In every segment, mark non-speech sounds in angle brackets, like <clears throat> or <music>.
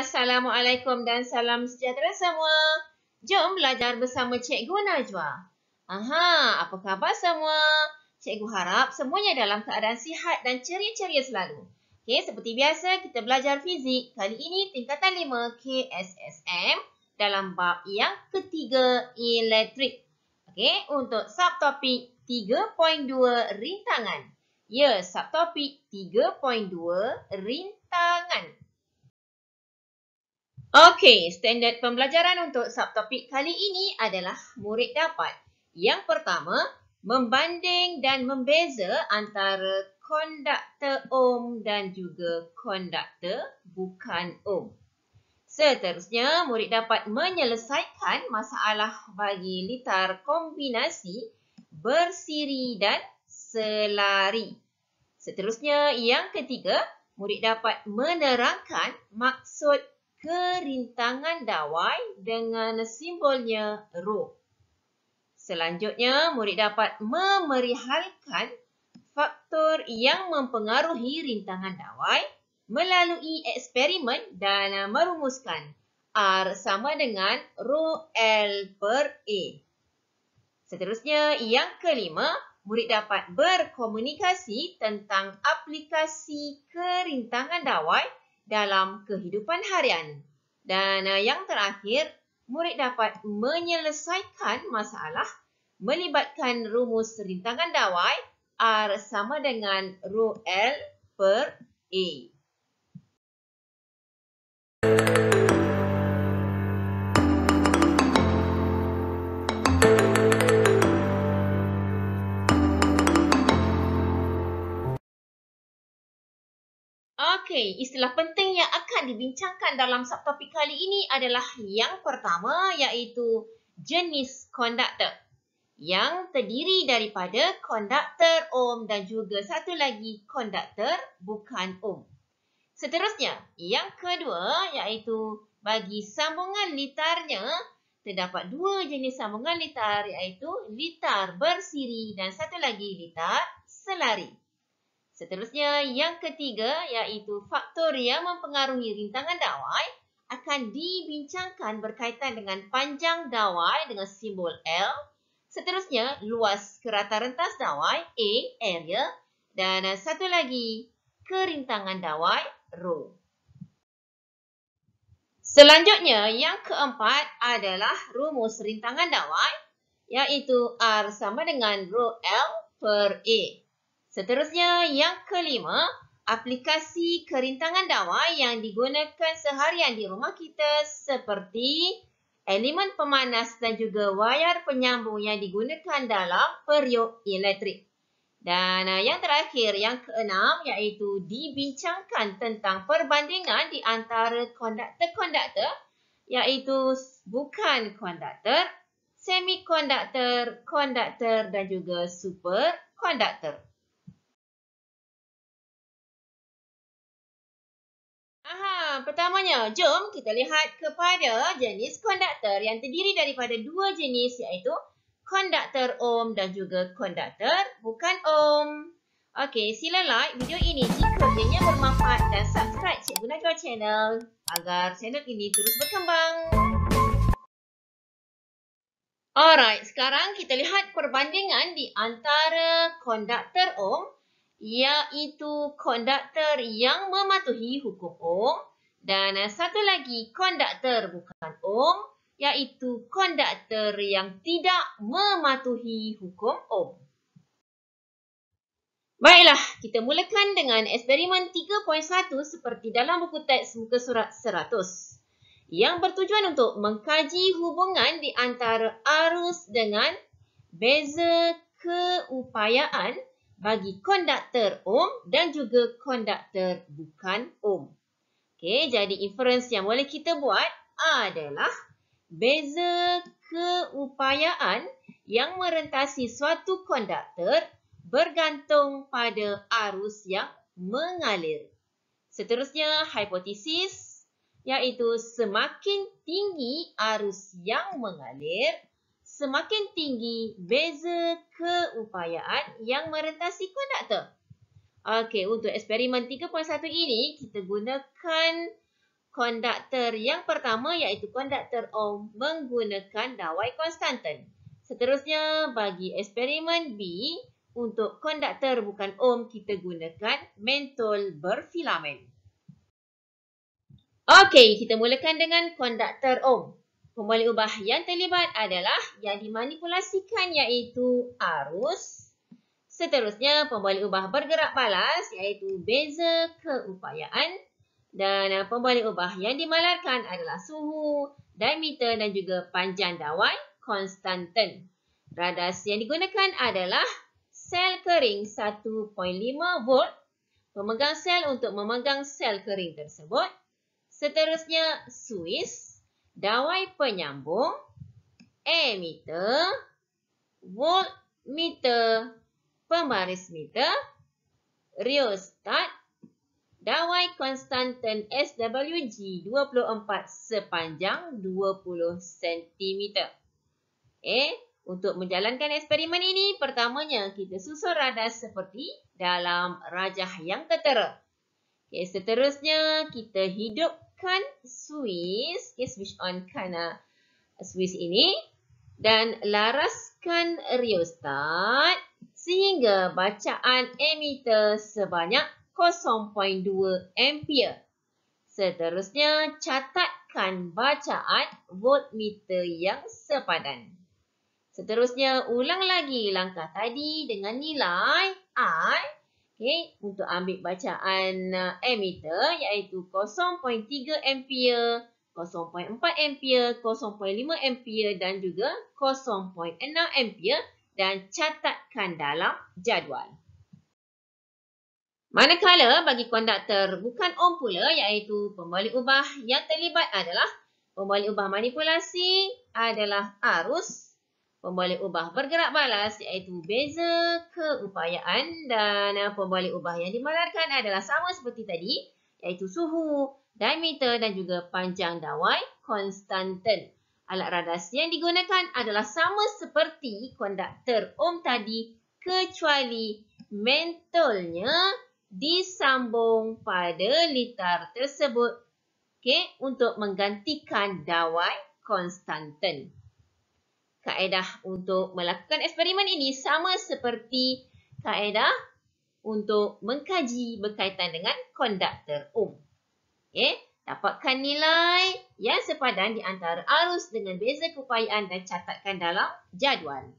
Assalamualaikum dan salam sejahtera semua. Jom belajar bersama Cikgu Najwa. Aha, apa khabar semua? Cikgu harap semuanya dalam keadaan sihat dan ceria-ceria selalu. Okey, seperti biasa kita belajar fizik. Kali ini tingkatan 5 KSSM dalam bab yang ketiga elektrik. Okey, untuk subtopik 3.2 rintangan. Ya, subtopik 3.2 rintangan. Okey, standard pembelajaran untuk subtopik kali ini adalah murid dapat. Yang pertama, membanding dan membeza antara konduktor ohm dan juga konduktor bukan ohm. Seterusnya, murid dapat menyelesaikan masalah bagi litar kombinasi bersiri dan selari. Seterusnya, yang ketiga, murid dapat menerangkan maksud kerintangan dawai dengan simbolnya rho. Selanjutnya, murid dapat memerihalkan faktor yang mempengaruhi rintangan dawai melalui eksperimen dan merumuskan R sama dengan rho L per A. Seterusnya, yang kelima, murid dapat berkomunikasi tentang aplikasi kerintangan dawai dalam kehidupan harian. Dan eh, yang terakhir, murid dapat menyelesaikan masalah melibatkan rumus rintangan dawai R ah, sama dengan rho L per A. Okey, istilah penting yang akan dibincangkan dalam subtopik kali ini adalah yang pertama iaitu jenis konduktor yang terdiri daripada konduktor ohm dan juga satu lagi konduktor bukan ohm. Seterusnya, yang kedua iaitu bagi sambungan litarnya terdapat dua jenis sambungan litar iaitu litar bersiri dan satu lagi litar selari. Seterusnya, yang ketiga iaitu faktor yang mempengaruhi rintangan dawai akan dibincangkan berkaitan dengan panjang dawai dengan simbol L. Seterusnya, luas kerata rentas dawai, A, area. Ya. Dan eh, satu lagi, kerintangan dawai, rho. Selanjutnya, yang keempat adalah rumus rintangan dawai iaitu R sama dengan rho L per A. Seterusnya, yang kelima, aplikasi kerintangan dawai yang digunakan seharian di rumah kita seperti elemen pemanas dan juga wayar penyambung yang digunakan dalam periuk elektrik. Dan eh, yang terakhir, yang keenam iaitu dibincangkan tentang perbandingan di antara konduktor-konduktor iaitu bukan konduktor, semikonduktor, konduktor dan juga superkonduktor. Aha, pertamanya, jom kita lihat kepada jenis konduktor yang terdiri daripada dua jenis iaitu konduktor ohm dan juga konduktor bukan ohm. Okey, sila like video ini jika ianya bermanfaat dan subscribe Cikgu Naga channel agar channel ini terus berkembang. Alright, sekarang kita lihat perbandingan di antara konduktor ohm iaitu konduktor yang mematuhi hukum Ohm dan satu lagi konduktor bukan Ohm iaitu konduktor yang tidak mematuhi hukum Ohm. Baiklah, kita mulakan dengan eksperimen 3.1 seperti dalam buku teks muka surat 100 yang bertujuan untuk mengkaji hubungan di antara arus dengan beza keupayaan bagi konduktor ohm dan juga konduktor bukan ohm. Okey, jadi inference yang boleh kita buat adalah beza keupayaan yang merentasi suatu konduktor bergantung pada arus yang mengalir. Seterusnya, hipotesis iaitu semakin tinggi arus yang mengalir, semakin tinggi beza keupayaan yang merentasi konduktor. Okey, untuk eksperimen 3.1 ini, kita gunakan konduktor yang pertama iaitu konduktor ohm menggunakan dawai konstanten. Seterusnya, bagi eksperimen B, untuk konduktor bukan ohm, kita gunakan mentol berfilamen. Okey, kita mulakan dengan konduktor ohm. Pembalik ubah yang terlibat adalah yang dimanipulasikan iaitu arus. Seterusnya, pembalik ubah bergerak balas iaitu beza keupayaan. Dan eh, pembalik ubah yang dimalarkan adalah suhu, diameter dan juga panjang dawai konstanten. Radas yang digunakan adalah sel kering 1.5 volt. Pemegang sel untuk memegang sel kering tersebut. Seterusnya, Swiss dawai penyambung, emitter, voltmeter, pembaris meter, rheostat, dawai konstanten SWG 24 sepanjang 20 cm. Eh, untuk menjalankan eksperimen ini, pertamanya kita susun radas seperti dalam rajah yang tertera. Okay, seterusnya, kita hidup kan suis, okay, switch on kan uh, suis ini dan laraskan rheostat sehingga bacaan emitter sebanyak 0.2 ampere. Seterusnya, catatkan bacaan voltmeter yang sepadan. Seterusnya, ulang lagi langkah tadi dengan nilai I Okay, untuk ambil bacaan uh, ammeter iaitu 0.3 ampere, 0.4 ampere, 0.5 ampere dan juga 0.6 ampere dan catatkan dalam jadual. Manakala bagi konduktor bukan ohm pula iaitu pembalik ubah yang terlibat adalah pembalik ubah manipulasi adalah arus Pembalik ubah bergerak balas iaitu beza keupayaan dan eh, pembalik ubah yang dimalarkan adalah sama seperti tadi iaitu suhu, diameter dan juga panjang dawai konstanten. Alat radas yang digunakan adalah sama seperti konduktor ohm tadi kecuali mentolnya disambung pada litar tersebut okay, untuk menggantikan dawai konstanten kaedah untuk melakukan eksperimen ini sama seperti kaedah untuk mengkaji berkaitan dengan konduktor ohm. Um. Okay. Dapatkan nilai yang sepadan di antara arus dengan beza keupayaan dan catatkan dalam jadual.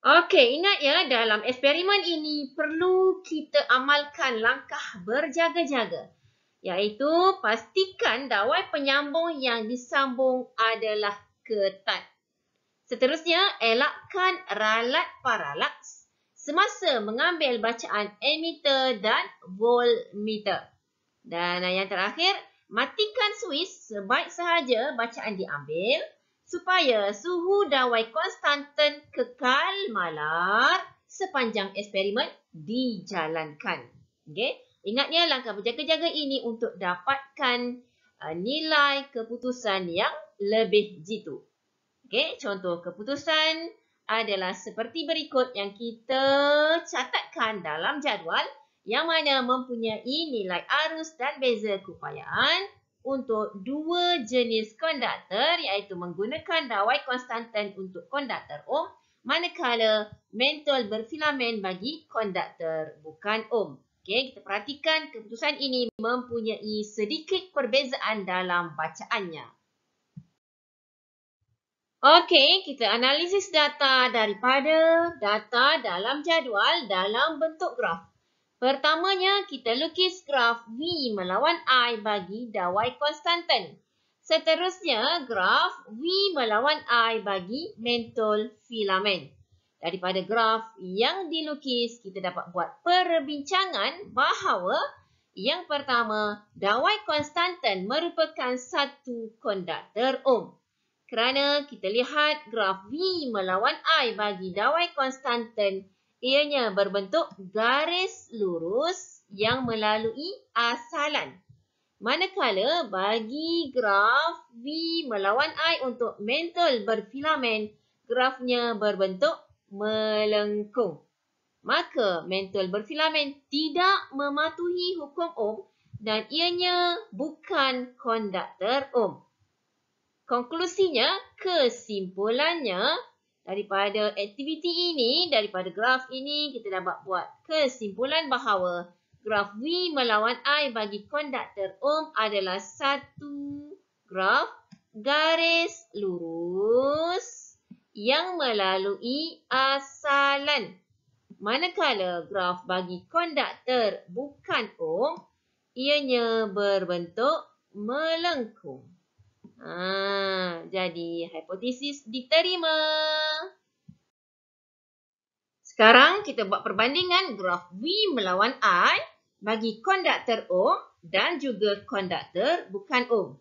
Okey, ingat ya dalam eksperimen ini perlu kita amalkan langkah berjaga-jaga. Iaitu pastikan dawai penyambung yang disambung adalah ketat. Seterusnya, elakkan ralat paralaks semasa mengambil bacaan emitter dan voltmeter. Dan yang terakhir, matikan suis sebaik sahaja bacaan diambil supaya suhu dawai konstanten kekal malar sepanjang eksperimen dijalankan. Okay? Ingatnya langkah berjaga-jaga ini untuk dapatkan uh, nilai keputusan yang lebih jitu. Okey, contoh keputusan adalah seperti berikut yang kita catatkan dalam jadual yang mana mempunyai nilai arus dan beza keupayaan untuk dua jenis konduktor iaitu menggunakan dawai konstanten untuk konduktor ohm manakala mentol berfilamen bagi konduktor bukan ohm. Okey, kita perhatikan keputusan ini mempunyai sedikit perbezaan dalam bacaannya. Okey, kita analisis data daripada data dalam jadual dalam bentuk graf. Pertamanya, kita lukis graf V melawan I bagi dawai konstantan. Seterusnya, graf V melawan I bagi mentol filamen. Daripada graf yang dilukis, kita dapat buat perbincangan bahawa yang pertama, dawai konstantan merupakan satu konduktor ohm kerana kita lihat graf V melawan I bagi dawai konstanten ianya berbentuk garis lurus yang melalui asalan. Manakala bagi graf V melawan I untuk mantel berfilamen, grafnya berbentuk melengkung. Maka mantel berfilamen tidak mematuhi hukum Ohm dan ianya bukan konduktor Ohm. Konklusinya, kesimpulannya daripada aktiviti ini, daripada graf ini, kita dapat buat kesimpulan bahawa graf V melawan I bagi konduktor ohm adalah satu graf garis lurus yang melalui asalan. Manakala graf bagi konduktor bukan ohm, ianya berbentuk melengkung. Ha, jadi, hipotesis diterima. Sekarang kita buat perbandingan graf V melawan I bagi konduktor O dan juga konduktor bukan O.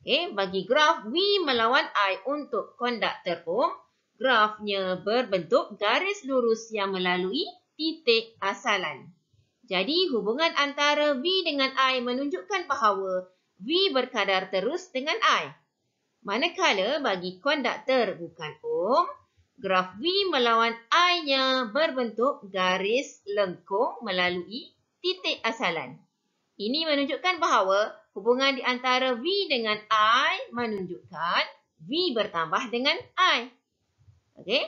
Okay, bagi graf V melawan I untuk konduktor O, grafnya berbentuk garis lurus yang melalui titik asalan. Jadi hubungan antara V dengan I menunjukkan bahawa V berkadar terus dengan I. Manakala bagi konduktor bukan ohm, graf V melawan I-nya berbentuk garis lengkung melalui titik asalan. Ini menunjukkan bahawa hubungan di antara V dengan I menunjukkan V bertambah dengan I. Okey.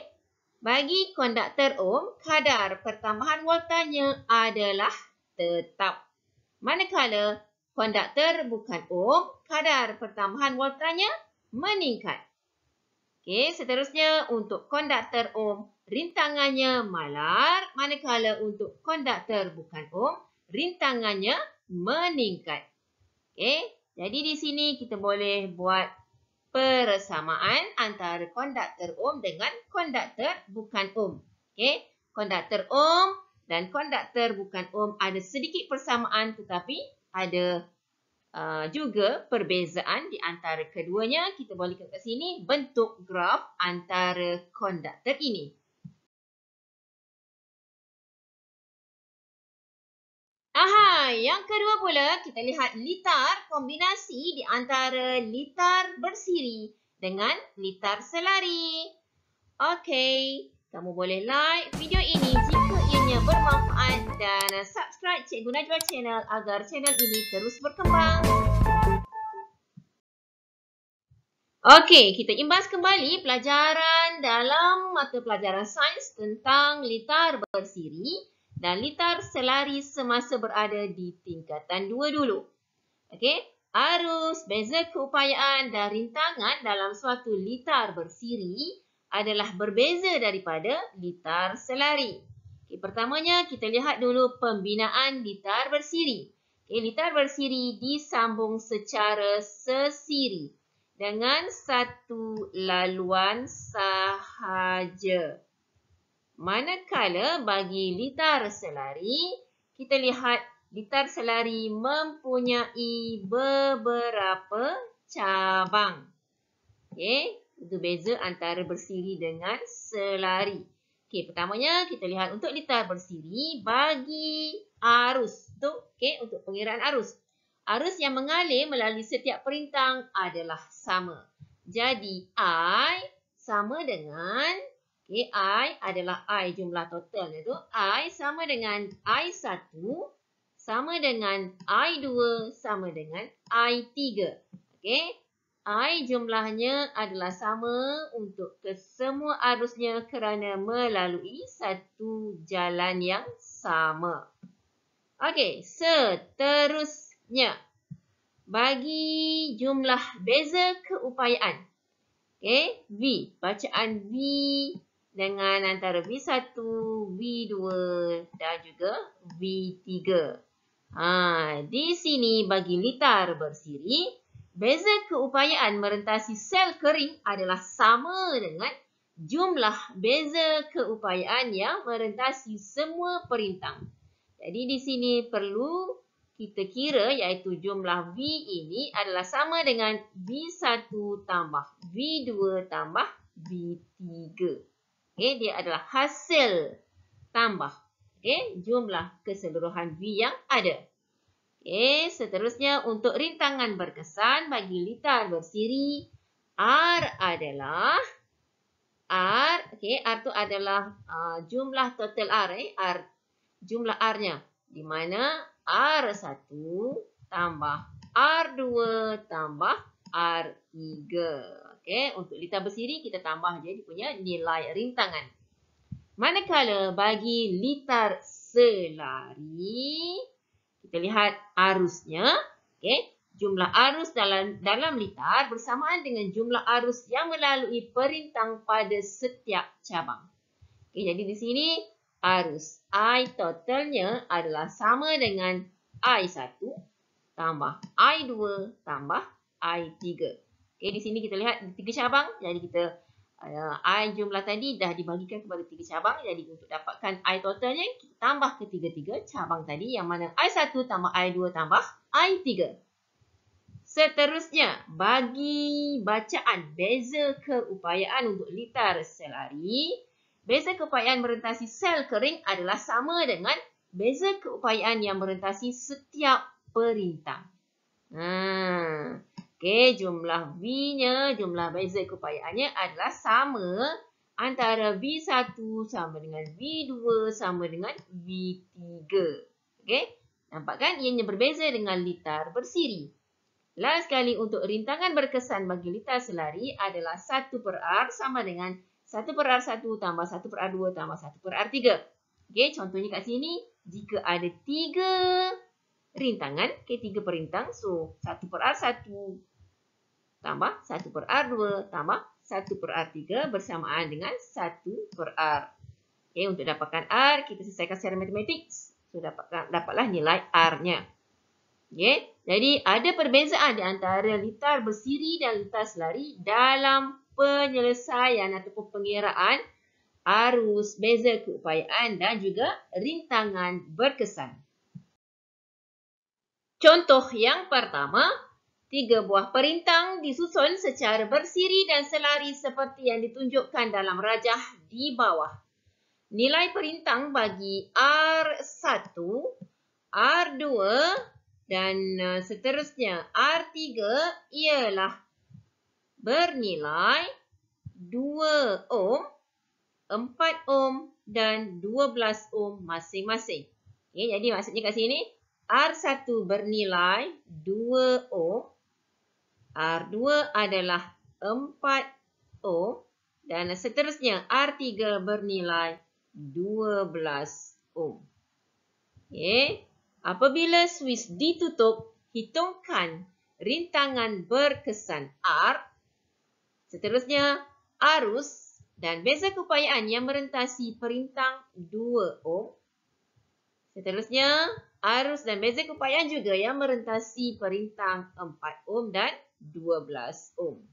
Bagi konduktor ohm, kadar pertambahan voltanya adalah tetap. Manakala konduktor bukan ohm, um, kadar pertambahan voltanya meningkat. Okey, seterusnya untuk konduktor ohm, um, rintangannya malar, manakala untuk konduktor bukan ohm, um, rintangannya meningkat. Okey, jadi di sini kita boleh buat persamaan antara konduktor ohm dengan konduktor bukan ohm. Okey, konduktor ohm dan konduktor bukan ohm ada sedikit persamaan tetapi ada uh, juga perbezaan di antara keduanya. Kita boleh lihat kat sini bentuk graf antara konduktor ini. Aha, yang kedua pula kita lihat litar kombinasi di antara litar bersiri dengan litar selari. Okey, kamu boleh like video ini jika sekiranya bermanfaat dan subscribe Cikgu Najwa channel agar channel ini terus berkembang. Okey, kita imbas kembali pelajaran dalam mata pelajaran sains tentang litar bersiri dan litar selari semasa berada di tingkatan 2 dulu. Okey, arus, beza keupayaan dan rintangan dalam suatu litar bersiri adalah berbeza daripada litar selari. Okay, pertamanya, kita lihat dulu pembinaan litar bersiri. Okay, litar bersiri disambung secara sesiri dengan satu laluan sahaja. Manakala bagi litar selari, kita lihat litar selari mempunyai beberapa cabang. Okay, itu beza antara bersiri dengan selari. Okey, pertamanya kita lihat untuk liter bersiri bagi arus. tu, okay, untuk pengiraan arus. Arus yang mengalir melalui setiap perintang adalah sama. Jadi, I sama dengan, okay, I adalah I jumlah total. tu. I sama dengan I1 sama dengan I2 sama dengan I3. Okey. I jumlahnya adalah sama untuk kesemua arusnya kerana melalui satu jalan yang sama. Okey, seterusnya. Bagi jumlah beza keupayaan. Okey, V. Bacaan V dengan antara V1, V2 dan juga V3. Ha, di sini bagi litar bersiri. Beza keupayaan merentasi sel kering adalah sama dengan jumlah beza keupayaan yang merentasi semua perintang. Jadi di sini perlu kita kira iaitu jumlah V ini adalah sama dengan V1 tambah V2 tambah V3. Okay, dia adalah hasil tambah okay, jumlah keseluruhan V yang ada. Okey, eh, seterusnya untuk rintangan berkesan bagi litar bersiri R adalah R, okey, R tu adalah uh, jumlah total R eh, R jumlah R-nya di mana R1 tambah R2 tambah R3. Okey, untuk litar bersiri kita tambah je dia punya nilai rintangan. Manakala bagi litar selari, kita lihat arusnya. Okay. Jumlah arus dalam dalam litar bersamaan dengan jumlah arus yang melalui perintang pada setiap cabang. Okay, jadi di sini arus I totalnya adalah sama dengan I1 tambah I2 tambah I3. Okay, di sini kita lihat tiga cabang. Jadi kita I jumlah tadi dah dibagikan kepada tiga cabang. Jadi untuk dapatkan I totalnya, kita tambah ketiga-tiga cabang tadi. Yang mana I1 tambah I2 tambah I3. Seterusnya, bagi bacaan beza keupayaan untuk litar selari. Beza keupayaan merentasi sel kering adalah sama dengan beza keupayaan yang merentasi setiap perintah. Hmm. Okey, jumlah V-nya, jumlah beza keupayaannya adalah sama antara V1 sama dengan V2 sama dengan V3. Okey, nampak kan ianya berbeza dengan litar bersiri. Last sekali untuk rintangan berkesan bagi litar selari adalah 1 per R sama dengan 1 per R1 tambah 1 per R2 tambah 1 per R3. Okey, contohnya kat sini, jika ada 3 rintangan, okay, 3 perintang, so 1 per R1 tambah 1 per R2 tambah 1 per R3 bersamaan dengan 1 per R. Okay, untuk dapatkan R, kita selesaikan secara matematik. So, dapatkan, dapatlah nilai R-nya. Okay, jadi, ada perbezaan di antara litar bersiri dan litar selari dalam penyelesaian atau pengiraan arus beza keupayaan dan juga rintangan berkesan. Contoh yang pertama, Tiga buah perintang disusun secara bersiri dan selari seperti yang ditunjukkan dalam rajah di bawah. Nilai perintang bagi R1, R2 dan eh, seterusnya R3 ialah bernilai 2 ohm, 4 ohm dan 12 ohm masing-masing. Okay, jadi maksudnya kat sini R1 bernilai 2 ohm, R2 adalah 4 ohm dan seterusnya R3 bernilai 12 ohm. Okey, apabila switch ditutup, hitungkan rintangan berkesan R. Seterusnya arus dan beza keupayaan yang merentasi perintang 2 ohm. Seterusnya arus dan beza keupayaan juga yang merentasi perintang 4 ohm dan 12 ohm.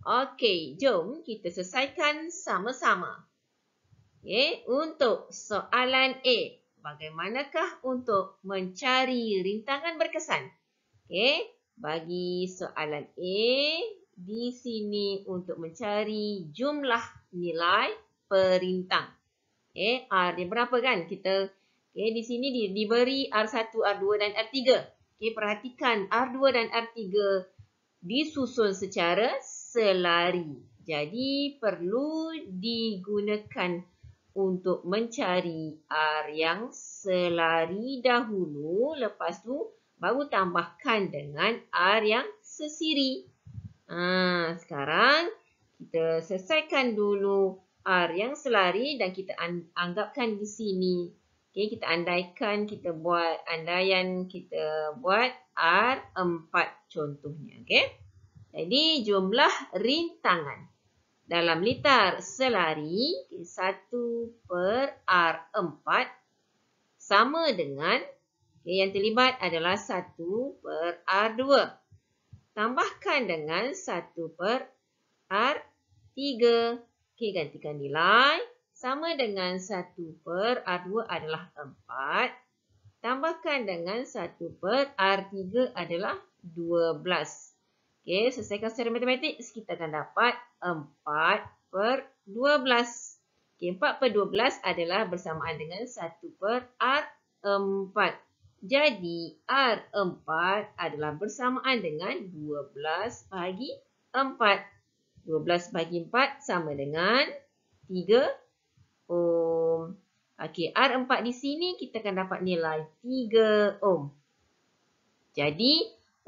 Okey, jom kita selesaikan sama-sama. Okay, untuk soalan A, bagaimanakah untuk mencari rintangan berkesan? Okey, bagi soalan A, di sini untuk mencari jumlah nilai perintang. Okey, R dia berapa kan? Kita okay, di sini di, diberi R1, R2 dan R3. Okey, perhatikan R2 dan R3 disusun secara selari. Jadi perlu digunakan untuk mencari R yang selari dahulu. Lepas tu baru tambahkan dengan R yang sesiri. Ha, sekarang kita selesaikan dulu R yang selari dan kita anggapkan di sini Okay kita andaikan kita buat andaian kita buat R4 contohnya, Okay. Jadi jumlah rintangan dalam litar selari okay, 1 per R4 sama dengan okay, yang terlibat adalah 1 per R2. Tambahkan dengan 1 per R3. Okay gantikan nilai sama dengan 1 per R2 adalah 4. Tambahkan dengan 1 per R3 adalah 12. Okey, selesaikan secara matematik. Kita akan dapat 4 per 12. Okey, 4 per 12 adalah bersamaan dengan 1 per R4. Jadi, R4 adalah bersamaan dengan 12 bahagi 4. 12 bahagi 4 sama dengan 3 ohm. Okey, R4 di sini kita akan dapat nilai 3 ohm. Jadi,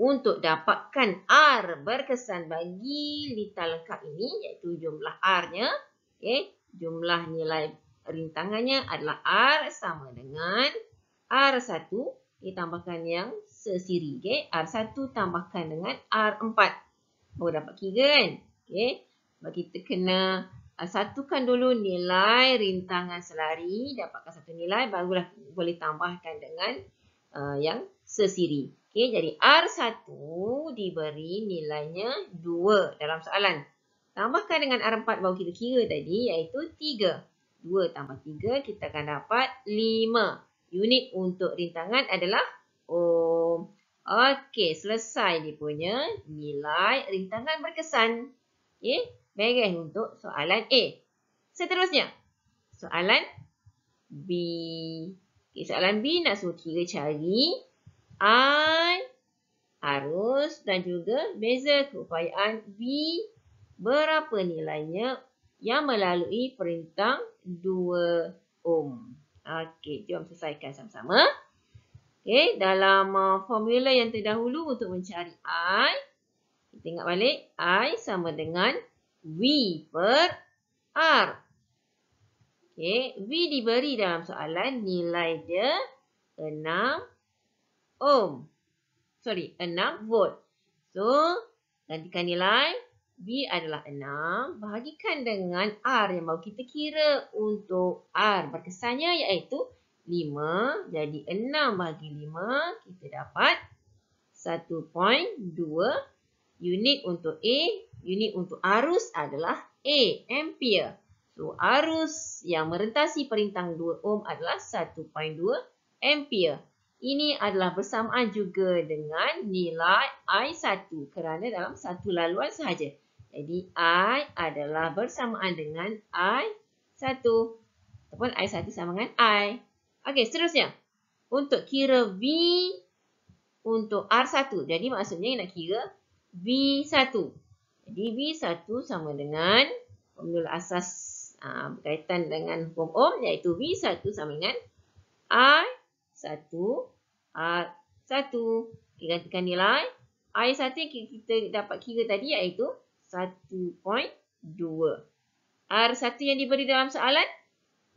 untuk dapatkan R berkesan bagi lita lengkap ini, iaitu jumlah R-nya, okay, jumlah nilai rintangannya adalah R sama dengan R1 ditambahkan yang sesiri. Okay, R1 tambahkan dengan R4. Oh dapat kira kan? Okay, kita kena Ah, satukan dulu nilai rintangan selari, dapatkan satu nilai, barulah boleh tambahkan dengan uh, yang sesiri. Okay, jadi R1 diberi nilainya 2 dalam soalan. Tambahkan dengan R4 baru kita kira tadi iaitu 3. 2 tambah 3 kita akan dapat 5. Unit untuk rintangan adalah ohm. Okey, selesai dia punya nilai rintangan berkesan. Okey. Beres untuk soalan A. Seterusnya, soalan B. Okay, soalan B nak suruh kira cari I, arus dan juga beza keupayaan B. Berapa nilainya yang melalui perintang 2 ohm. Okey, jom selesaikan sama-sama. Okey, dalam uh, formula yang terdahulu untuk mencari I, kita ingat balik, I sama dengan V per r. Okay, V diberi dalam soalan nilai dia 6 ohm. Sorry, 6 volt. So, gantikan nilai. V adalah 6. Bahagikan dengan R yang baru kita kira untuk R. Berkesannya iaitu 5. Jadi, 6 bahagi 5. Kita dapat 1.2 unit untuk A Unit untuk arus adalah A, ampere. So, arus yang merentasi perintang 2 ohm adalah 1.2 ampere. Ini adalah bersamaan juga dengan nilai I1 kerana dalam satu laluan sahaja. Jadi, I adalah bersamaan dengan I1 ataupun I1 sama dengan I. Okey, seterusnya. Untuk kira V untuk R1. Jadi, maksudnya nak kira V1. V1. Jadi V1 sama dengan formula asas ha, berkaitan dengan hukum Ohm iaitu V1 sama dengan R1 R1 kita gantikan nilai R1 yang kita dapat kira tadi iaitu 1.2 R1 yang diberi dalam soalan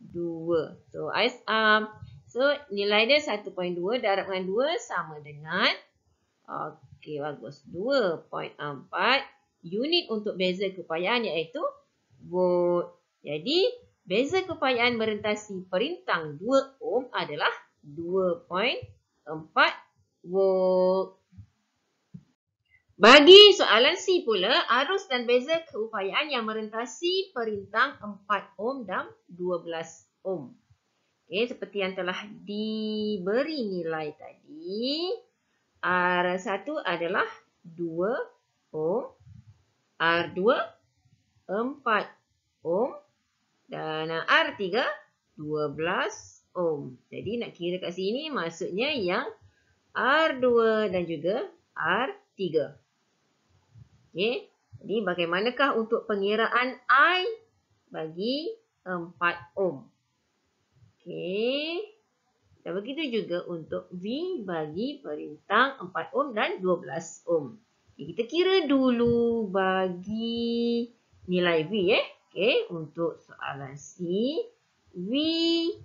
2 so, I, um, so nilai dia 1.2 darab dengan 2 sama dengan ok bagus 2.4 unit untuk beza keupayaan iaitu volt. Jadi, beza keupayaan merentasi perintang 2 ohm adalah 2.4 volt. Bagi soalan C pula, arus dan beza keupayaan yang merentasi perintang 4 ohm dan 12 ohm. Okey, seperti yang telah diberi nilai tadi, R1 adalah 2 ohm, R2 4 ohm dan R3 12 ohm. Jadi nak kira kat sini maksudnya yang R2 dan juga R3. Okey. Jadi bagaimanakah untuk pengiraan I bagi 4 ohm? Okey. Dan begitu juga untuk V bagi perintang 4 ohm dan 12 ohm. Okay, kita kira dulu bagi nilai V eh. Okay, untuk soalan C. V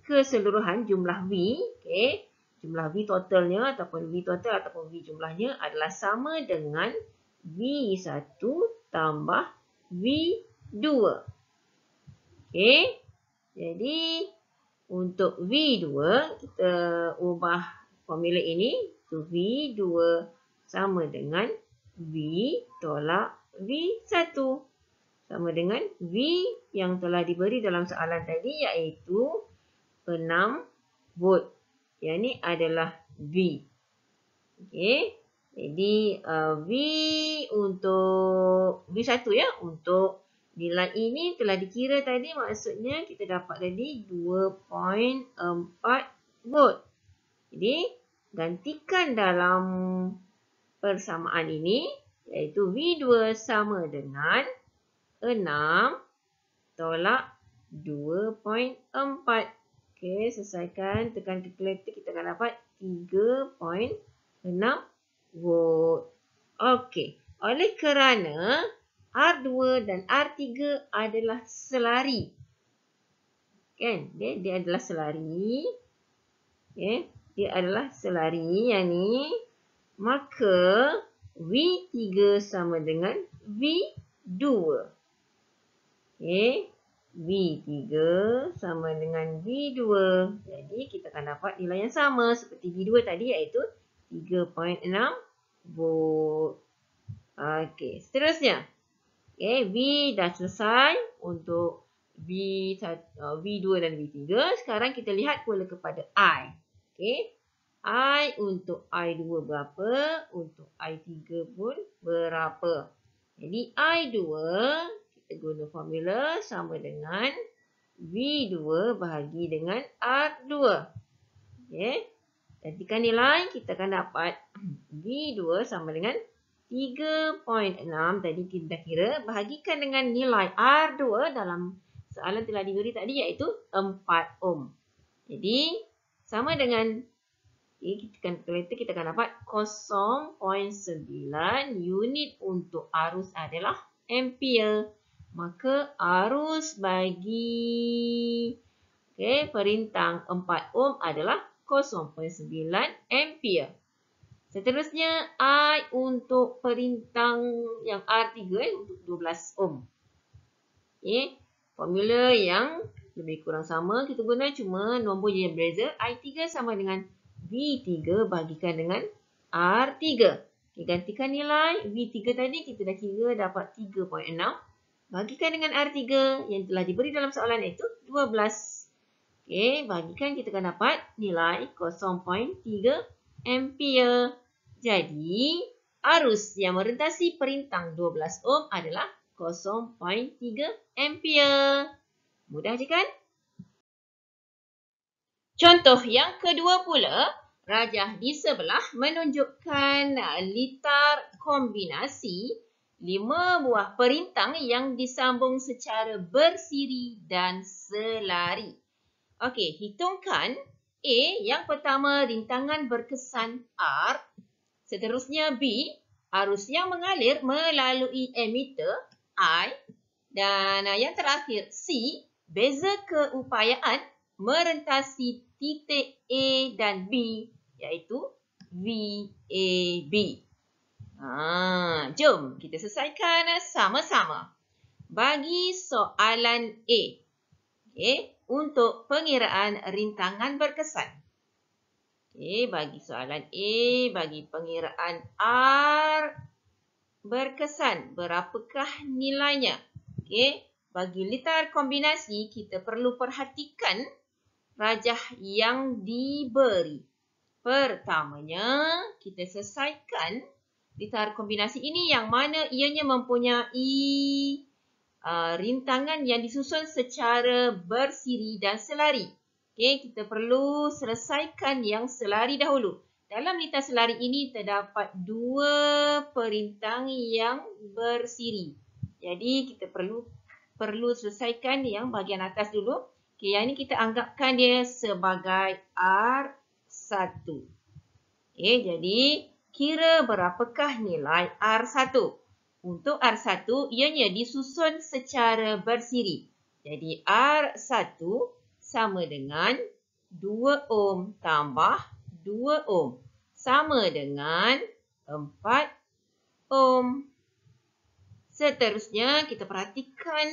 keseluruhan jumlah V. Okay, jumlah V totalnya ataupun V total ataupun V jumlahnya adalah sama dengan V1 tambah V2. Okay, jadi untuk V2 kita ubah formula ini. V2 sama dengan V tolak V1. Sama dengan V yang telah diberi dalam soalan tadi iaitu 6 volt. Yang ni adalah V. Okey. Jadi uh, V untuk V1 ya untuk nilai ini telah dikira tadi maksudnya kita dapat tadi 2.4 volt. Jadi gantikan dalam persamaan ini iaitu V2 sama dengan 6 tolak 2.4. Okey, selesaikan tekan calculator kita akan dapat 3.6 volt. Okey, oleh kerana R2 dan R3 adalah selari. Kan? Dia, dia adalah selari. Okey, dia adalah selari yang ni maka V3 sama dengan V2. okay? V3 sama dengan V2. Jadi kita akan dapat nilai yang sama seperti V2 tadi iaitu 3.6 volt. Okey, seterusnya. Okey, V dah selesai untuk V2 uh, dan V3. Sekarang kita lihat pula kepada I. Okey. I untuk I2 berapa? Untuk I3 pun berapa? Jadi I2 kita guna formula sama dengan V2 bahagi dengan R2. Okey. kan nilai kita akan dapat <clears throat> V2 sama dengan 3.6 tadi kita kira bahagikan dengan nilai R2 dalam soalan telah diberi tadi iaitu 4 ohm. Jadi sama dengan Okay, kita kan kereta kita akan dapat 0.9 unit untuk arus adalah ampere. Maka arus bagi okay, perintang 4 ohm adalah 0.9 ampere. Seterusnya I untuk perintang yang R3 eh, untuk 12 ohm. Okay, formula yang lebih kurang sama kita guna cuma nombor yang berbeza. I3 sama dengan 0.9 V3 bahagikan dengan R3. Okay, gantikan nilai V3 tadi kita dah kira dapat 3.6. Bahagikan dengan R3 yang telah diberi dalam soalan itu 12. Okay, bahagikan kita akan dapat nilai 0.3 ampere. Jadi arus yang merentasi perintang 12 ohm adalah 0.3 ampere. Mudah je kan? Contoh yang kedua pula, rajah di sebelah menunjukkan uh, litar kombinasi lima buah perintang yang disambung secara bersiri dan selari. Okey, hitungkan A yang pertama rintangan berkesan R, seterusnya B arus yang mengalir melalui emitter I dan uh, yang terakhir C beza keupayaan merentasi titik A dan B iaitu VAB. Ha, jom kita selesaikan sama-sama. Bagi soalan A. Okay, untuk pengiraan rintangan berkesan. Okay, bagi soalan A, bagi pengiraan R berkesan. Berapakah nilainya? Okay, bagi litar kombinasi, kita perlu perhatikan rajah yang diberi. Pertamanya, kita selesaikan litar kombinasi ini yang mana ianya mempunyai uh, rintangan yang disusun secara bersiri dan selari. Okay, kita perlu selesaikan yang selari dahulu. Dalam litar selari ini terdapat dua perintang yang bersiri. Jadi kita perlu perlu selesaikan yang bahagian atas dulu. Okey, yang ini kita anggapkan dia sebagai R1. Okey, jadi kira berapakah nilai R1? Untuk R1, ianya disusun secara bersiri. Jadi R1 sama dengan 2 ohm tambah 2 ohm. Sama dengan 4 ohm. Seterusnya, kita perhatikan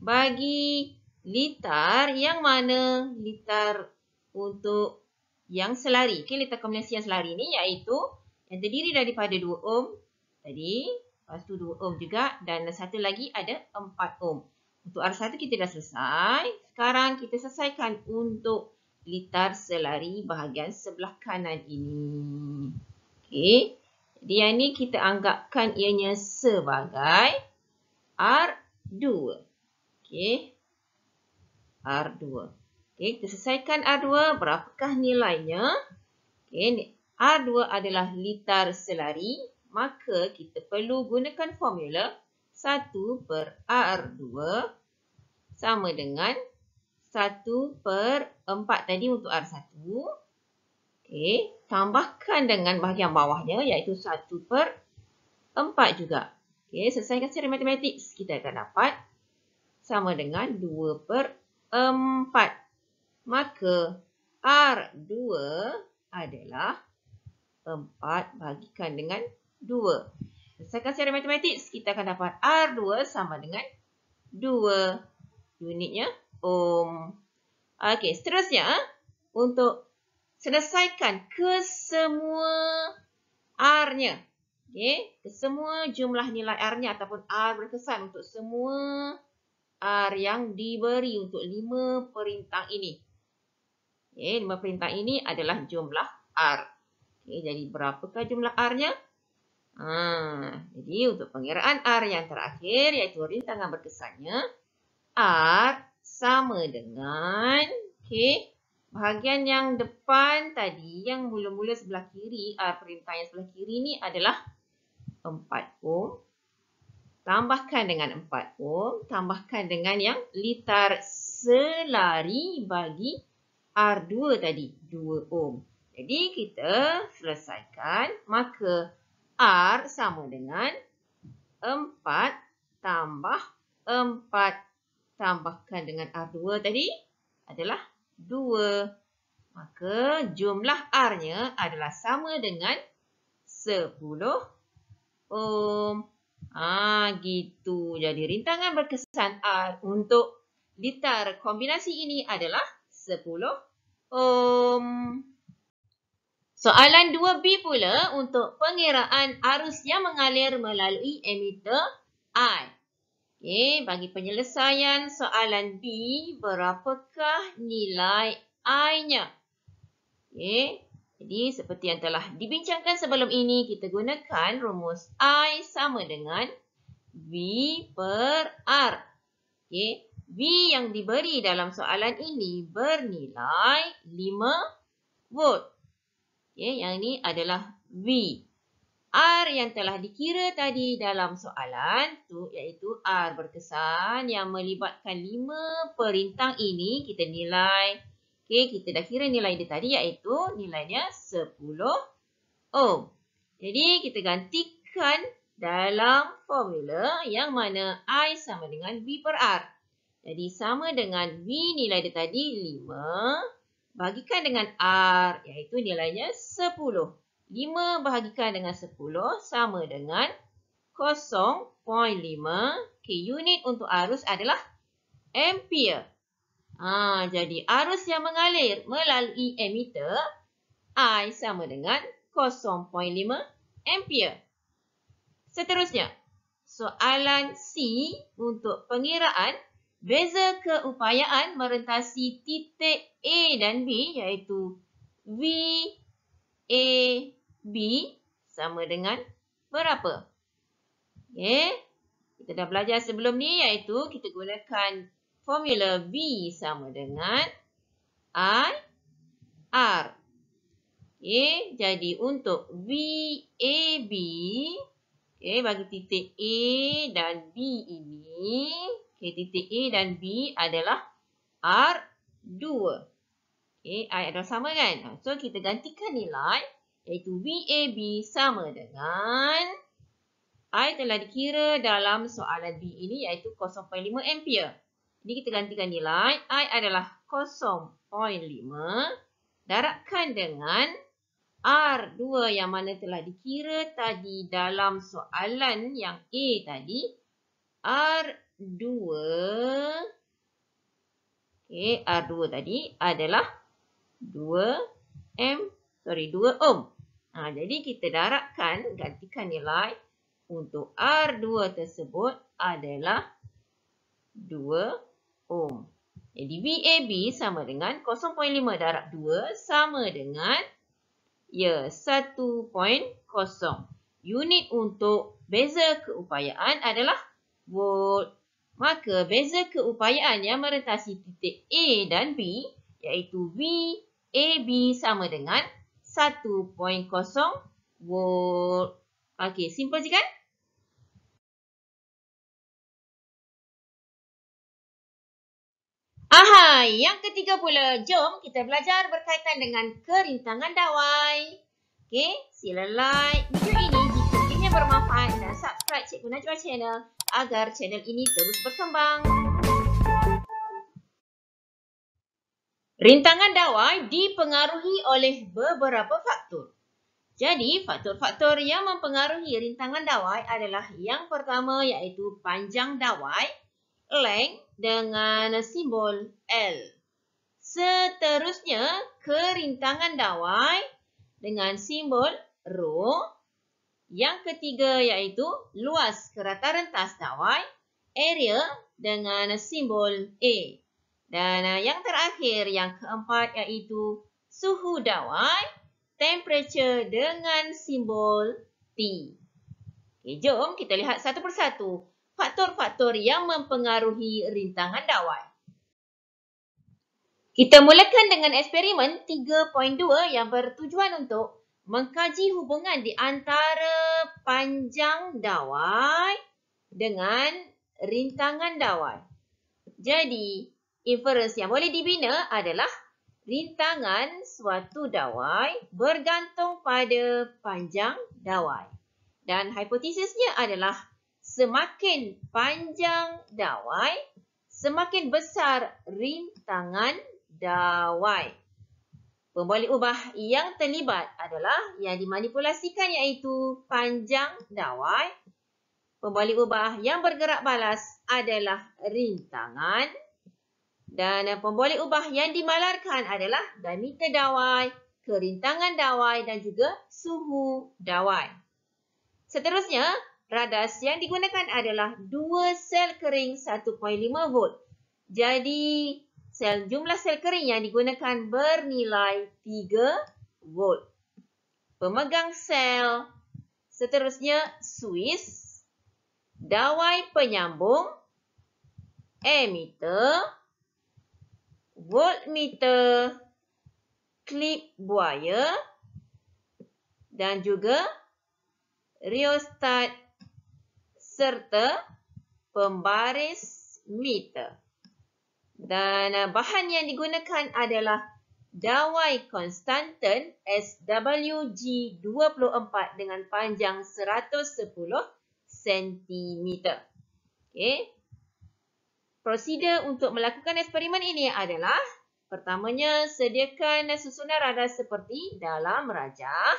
bagi litar yang mana litar untuk yang selari. Okay, litar kombinasi yang selari ni iaitu yang terdiri daripada 2 ohm tadi. Lepas tu 2 ohm juga dan satu lagi ada 4 ohm. Untuk R1 kita dah selesai. Sekarang kita selesaikan untuk litar selari bahagian sebelah kanan ini. Okey. Dia ni kita anggapkan ianya sebagai R2. Okey. R2. Okey, kita selesaikan R2, berapakah nilainya? Okey, R2 adalah litar selari, maka kita perlu gunakan formula 1 per R2 sama dengan 1 per 4 tadi untuk R1. Okey, tambahkan dengan bahagian bawahnya iaitu 1 per 4 juga. Okey, selesaikan secara matematik, kita akan dapat sama dengan 2 per 4. 4. Maka R2 adalah 4 bahagikan dengan 2. Selesaikan secara matematik, kita akan dapat R2 sama dengan 2 unitnya ohm. Okey, seterusnya untuk selesaikan kesemua R-nya. okay, kesemua jumlah nilai R-nya ataupun R berkesan untuk semua R yang diberi untuk lima perintah ini. Okay, lima perintah ini adalah jumlah R. Okay, jadi, berapakah jumlah R-nya? Ha, jadi, untuk pengiraan R yang terakhir, iaitu rintangan berkesannya, R sama dengan okay, bahagian yang depan tadi, yang mula-mula sebelah kiri, R perintah yang sebelah kiri ini adalah 4 ohm. Tambahkan dengan 4 ohm. Tambahkan dengan yang litar selari bagi R2 tadi. 2 ohm. Jadi kita selesaikan. Maka R sama dengan 4 tambah 4. Tambahkan dengan R2 tadi adalah 2. Maka jumlah R-nya adalah sama dengan 10 ohm. Ah gitu. Jadi rintangan berkesan R ah, untuk liter kombinasi ini adalah 10 ohm. Soalan 2B pula untuk pengiraan arus yang mengalir melalui emitter I. Okay, bagi penyelesaian soalan B, berapakah nilai I-nya? Okay. Jadi seperti yang telah dibincangkan sebelum ini, kita gunakan rumus I sama dengan V per R. Okay. V yang diberi dalam soalan ini bernilai 5 volt. Okay. Yang ini adalah V. R yang telah dikira tadi dalam soalan tu iaitu R berkesan yang melibatkan 5 perintang ini kita nilai 0.5. Okey, kita dah kira nilai dia tadi iaitu nilainya 10 ohm. Jadi, kita gantikan dalam formula yang mana I sama dengan V per R. Jadi, sama dengan V nilai dia tadi 5 bahagikan dengan R iaitu nilainya 10. 5 bahagikan dengan 10 sama dengan 0.5. Okey, unit untuk arus adalah ampere. Ha, jadi arus yang mengalir melalui emitter I sama dengan 0.5 ampere. Seterusnya, soalan C untuk pengiraan beza keupayaan merentasi titik A dan B iaitu V A B sama dengan berapa? Okey. Kita dah belajar sebelum ni iaitu kita gunakan formula V sama dengan I R. Okay, jadi untuk V A B, okay, bagi titik A dan B ini, okay, titik A dan B adalah R2. Okay, I adalah sama kan? Ha, so, kita gantikan nilai iaitu V A B sama dengan I telah dikira dalam soalan B ini iaitu 0.5 ampere. Ini kita gantikan nilai. I adalah 0.5. Darabkan dengan R2 yang mana telah dikira tadi dalam soalan yang A tadi. R2. Okay, R2 tadi adalah 2M. Sorry, 2 Ohm. Ha, jadi kita darabkan, gantikan nilai untuk R2 tersebut adalah 2 ohm. Jadi VAB sama dengan 0.5 darab 2 sama dengan ya 1.0. Unit untuk beza keupayaan adalah volt. Maka beza keupayaan yang merentasi titik A dan B iaitu VAB sama dengan 1.0 volt. Okey, simple je kan? Aha, yang ketiga pula, jom kita belajar berkaitan dengan kerintangan dawai. Okey, sila like video ini jika ini bermanfaat dan subscribe Cikgu Najwa channel agar channel ini terus berkembang. Rintangan dawai dipengaruhi oleh beberapa faktor. Jadi, faktor-faktor yang mempengaruhi rintangan dawai adalah yang pertama iaitu panjang dawai, length, dengan simbol L. Seterusnya, kerintangan dawai dengan simbol R. Yang ketiga iaitu luas kerata rentas dawai, area dengan simbol A. Dan uh, yang terakhir, yang keempat iaitu suhu dawai, temperature dengan simbol T. Okay, jom kita lihat satu persatu faktor-faktor yang mempengaruhi rintangan dakwah. Kita mulakan dengan eksperimen 3.2 yang bertujuan untuk mengkaji hubungan di antara panjang dawai dengan rintangan dawai. Jadi, inference yang boleh dibina adalah rintangan suatu dawai bergantung pada panjang dawai. Dan hipotesisnya adalah semakin panjang dawai, semakin besar rintangan dawai. Pembalik ubah yang terlibat adalah yang dimanipulasikan iaitu panjang dawai. Pembalik ubah yang bergerak balas adalah rintangan. Dan pembalik ubah yang dimalarkan adalah diameter dawai, kerintangan dawai dan juga suhu dawai. Seterusnya, radas yang digunakan adalah 2 sel kering 1.5 volt. Jadi sel jumlah sel kering yang digunakan bernilai 3 volt. Pemegang sel seterusnya suis, dawai penyambung, emitter, voltmeter, klip buaya dan juga rheostat serta pembaris meter. Dan uh, bahan yang digunakan adalah dawai Konstanten SWG24 dengan panjang 110 cm. Okay. Prosedur untuk melakukan eksperimen ini adalah pertamanya sediakan susunan radar seperti dalam rajah.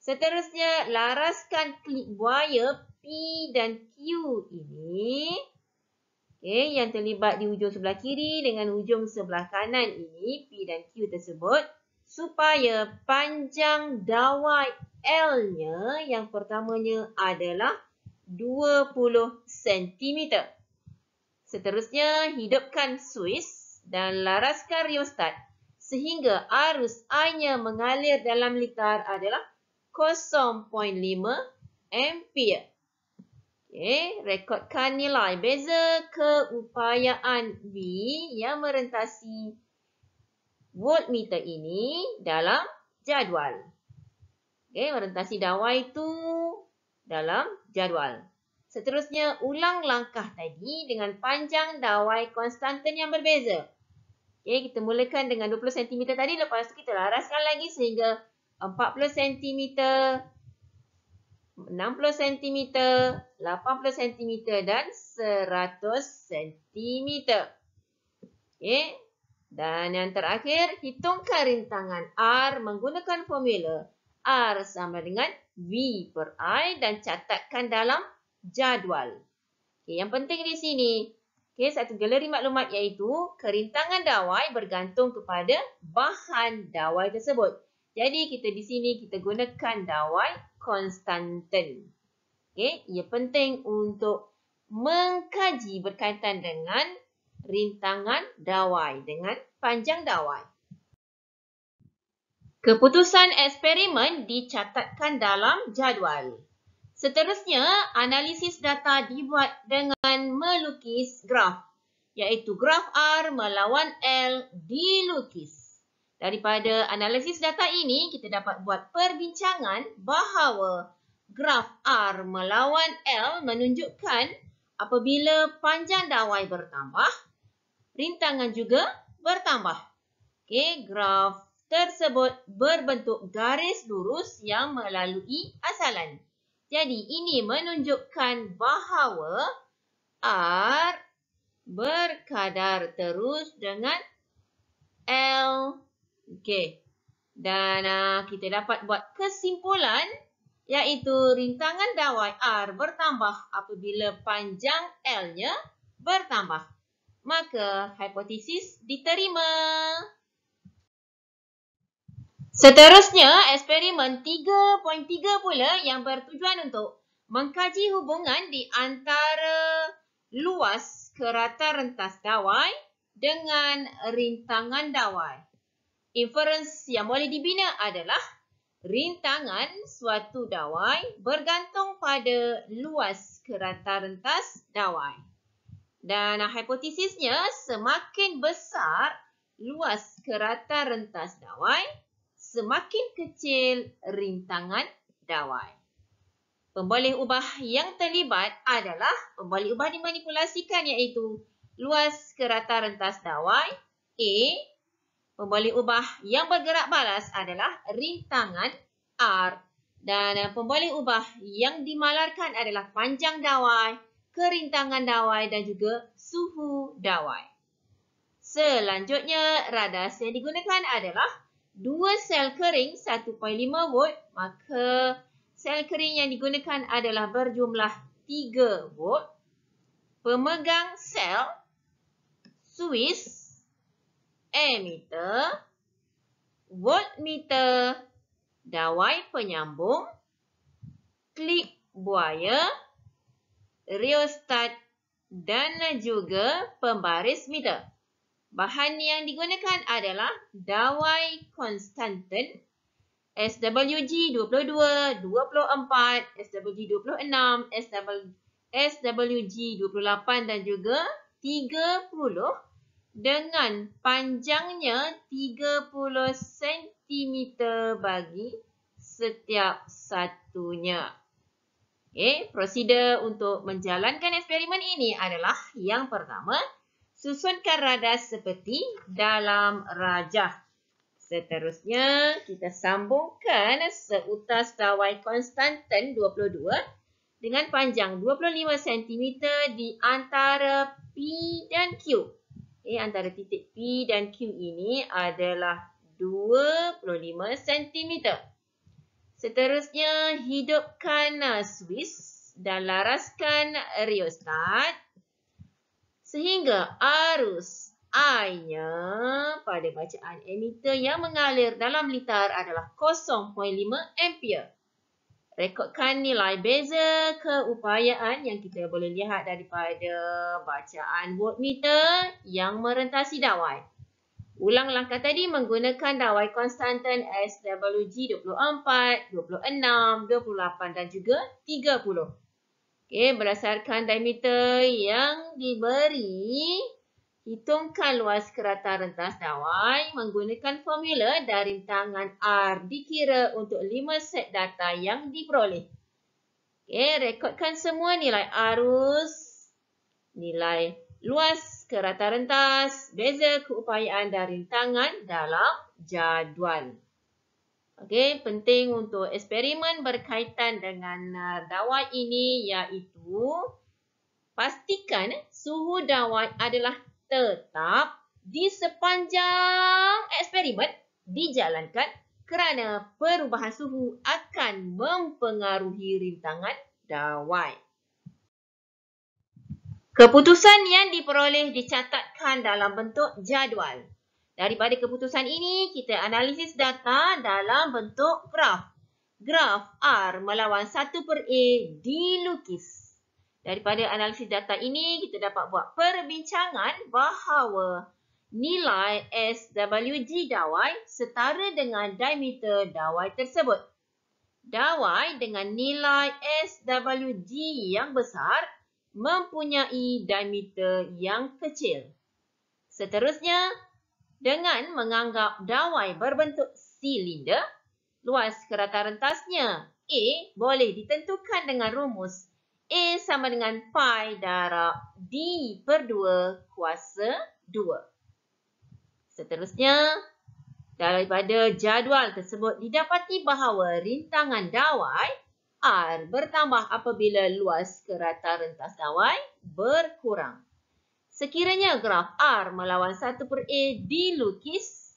Seterusnya, laraskan klip buaya P dan Q ini. Okay, yang terlibat di hujung sebelah kiri dengan hujung sebelah kanan ini, P dan Q tersebut. Supaya panjang dawai L-nya yang pertamanya adalah 20 cm. Seterusnya, hidupkan suis dan laraskan rheostat sehingga arus I-nya mengalir dalam litar adalah 0.5 ampere. Okay, rekodkan nilai. Beza keupayaan V yang merentasi voltmeter ini dalam jadual. Okay, merentasi dawai itu dalam jadual. Seterusnya, ulang langkah tadi dengan panjang dawai konstanten yang berbeza. Okay, kita mulakan dengan 20 cm tadi. Lepas itu kita laraskan lagi sehingga 40 cm, 60 cm, 80 cm dan 100 cm. Okey. Dan yang terakhir, hitungkan rintangan R menggunakan formula R sama dengan V per I dan catatkan dalam jadual. Okay, yang penting di sini, okay satu galeri maklumat iaitu kerintangan dawai bergantung kepada bahan dawai tersebut. Jadi kita di sini kita gunakan dawai konstanten. Okey, ia penting untuk mengkaji berkaitan dengan rintangan dawai dengan panjang dawai. Keputusan eksperimen dicatatkan dalam jadual. Seterusnya, analisis data dibuat dengan melukis graf, iaitu graf R melawan L dilukis. Daripada analisis data ini, kita dapat buat perbincangan bahawa graf R melawan L menunjukkan apabila panjang dawai bertambah, rintangan juga bertambah. Okey, graf tersebut berbentuk garis lurus yang melalui asalan. Jadi, ini menunjukkan bahawa R berkadar terus dengan L Okey. Dan uh, kita dapat buat kesimpulan iaitu rintangan dawai R bertambah apabila panjang L-nya bertambah. Maka hipotesis diterima. Seterusnya, eksperimen 3.3 pula yang bertujuan untuk mengkaji hubungan di antara luas kerata rentas dawai dengan rintangan dawai. Inference yang boleh dibina adalah rintangan suatu dawai bergantung pada luas kerata rentas dawai. Dan hipotesisnya semakin besar luas kerata rentas dawai, semakin kecil rintangan dawai. Pemboleh ubah yang terlibat adalah pemboleh ubah dimanipulasikan iaitu luas kerata rentas dawai A Pembalik ubah yang bergerak balas adalah rintangan R. Dan eh, pembalik ubah yang dimalarkan adalah panjang dawai, kerintangan dawai dan juga suhu dawai. Selanjutnya, radas yang digunakan adalah dua sel kering 1.5 volt. Maka sel kering yang digunakan adalah berjumlah 3 volt. Pemegang sel, Swiss ammeter, voltmeter dawai penyambung, klik buaya, rheostat dan juga pembaris meter. Bahan yang digunakan adalah dawai konstanten SWG 22, 24, SWG 26, SWG 28 dan juga 30 dengan panjangnya 30 cm bagi setiap satunya. Okay, prosedur untuk menjalankan eksperimen ini adalah yang pertama, susunkan radas seperti dalam rajah. Seterusnya, kita sambungkan seutas dawai konstanten 22 dengan panjang 25 cm di antara P dan Q. Okay, antara titik P dan Q ini adalah 25 cm. Seterusnya, hidupkan uh, Swiss dan laraskan rheostat sehingga arus airnya pada bacaan emitter yang mengalir dalam litar adalah 0.5 ampere rekodkan nilai beza keupayaan yang kita boleh lihat daripada bacaan voltmeter yang merentasi dawai. Ulang langkah tadi menggunakan dawai konstantan SWG 24, 26, 28 dan juga 30. Okey, berdasarkan diameter yang diberi Hitungkan luas kerata rentas dawai menggunakan formula dari tangan R dikira untuk 5 set data yang diperoleh. Okey, rekodkan semua nilai arus, nilai luas kerata rentas, beza keupayaan dari tangan dalam jadual. Okay, penting untuk eksperimen berkaitan dengan uh, dawai ini iaitu pastikan suhu dawai adalah tetap di sepanjang eksperimen dijalankan kerana perubahan suhu akan mempengaruhi rintangan dawai. Keputusan yang diperoleh dicatatkan dalam bentuk jadual. Daripada keputusan ini, kita analisis data dalam bentuk graf. Graf R melawan 1 per A dilukis. Daripada analisis data ini, kita dapat buat perbincangan bahawa nilai SWG dawai setara dengan diameter dawai tersebut. Dawai dengan nilai SWG yang besar mempunyai diameter yang kecil. Seterusnya, dengan menganggap dawai berbentuk silinder, luas kerata rentasnya A boleh ditentukan dengan rumus A sama dengan pi darab D per 2 kuasa 2. Seterusnya, daripada jadual tersebut didapati bahawa rintangan dawai R bertambah apabila luas kerata rentas dawai berkurang. Sekiranya graf R melawan 1 per A dilukis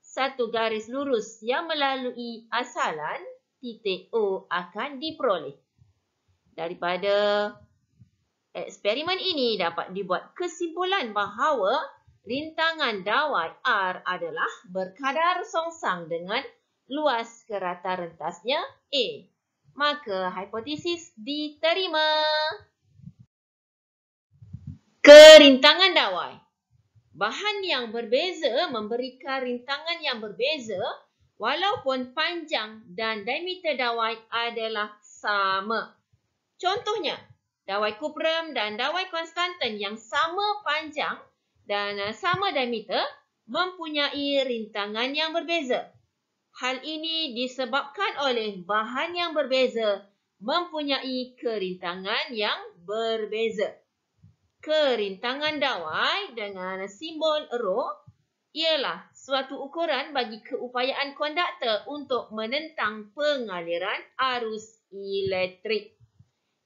satu garis lurus yang melalui asalan titik O akan diperoleh. Daripada eksperimen ini dapat dibuat kesimpulan bahawa rintangan dawai R adalah berkadar songsang dengan luas kerata rentasnya A. Maka hipotesis diterima. Kerintangan dawai. Bahan yang berbeza memberikan rintangan yang berbeza walaupun panjang dan diameter dawai adalah sama. Contohnya, dawai kubrem dan dawai konstanten yang sama panjang dan eh, sama diameter mempunyai rintangan yang berbeza. Hal ini disebabkan oleh bahan yang berbeza mempunyai kerintangan yang berbeza. Kerintangan dawai dengan simbol rho ialah suatu ukuran bagi keupayaan konduktor untuk menentang pengaliran arus elektrik.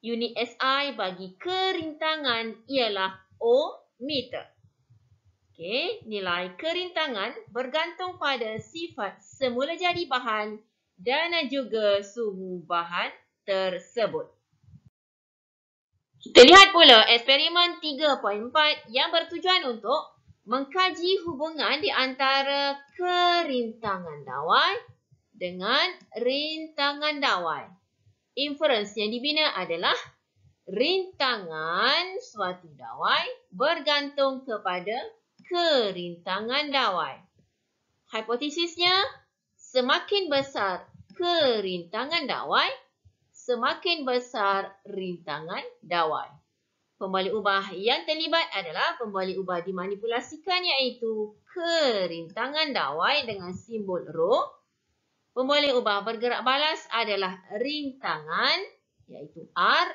Unit SI bagi kerintangan ialah ohm meter. Okay, nilai kerintangan bergantung pada sifat semula jadi bahan dan juga suhu bahan tersebut. Kita lihat pula eksperimen 3.4 yang bertujuan untuk mengkaji hubungan di antara kerintangan dawai dengan rintangan dawai inference yang dibina adalah rintangan suatu dawai bergantung kepada kerintangan dawai. Hipotesisnya, semakin besar kerintangan dawai, semakin besar rintangan dawai. Pembalik ubah yang terlibat adalah pembalik ubah dimanipulasikan iaitu kerintangan dawai dengan simbol rho Pemboleh ubah bergerak balas adalah ring tangan iaitu R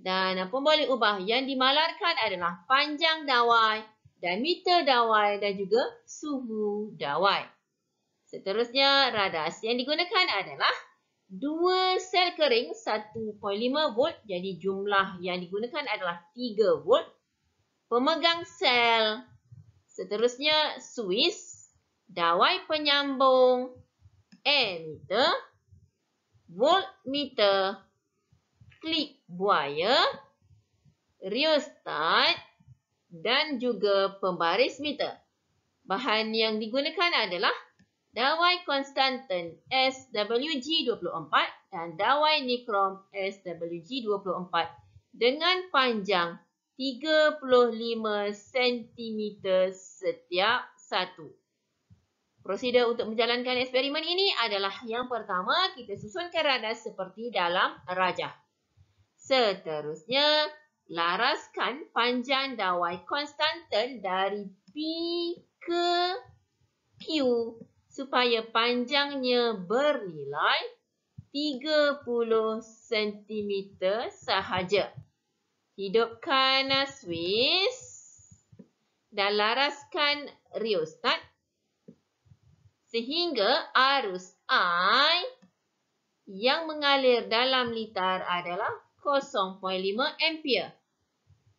dan uh, pemboleh ubah yang dimalarkan adalah panjang dawai, diameter dawai dan juga suhu dawai. Seterusnya radas yang digunakan adalah dua sel kering 1.5 volt jadi jumlah yang digunakan adalah 3 volt. Pemegang sel, seterusnya Swiss, dawai penyambung and the voltmeter. Klik wire, rheostat dan juga pembaris meter. Bahan yang digunakan adalah dawai konstanten SWG24 dan dawai nikrom SWG24 dengan panjang 35 cm setiap satu. Prosedur untuk menjalankan eksperimen ini adalah yang pertama, kita susun radar seperti dalam rajah. Seterusnya, laraskan panjang dawai konstanten dari P ke Q supaya panjangnya bernilai 30 cm sahaja. Hidupkan ah, switch dan laraskan rheostat Sehingga arus I yang mengalir dalam litar adalah 0.5 ampere.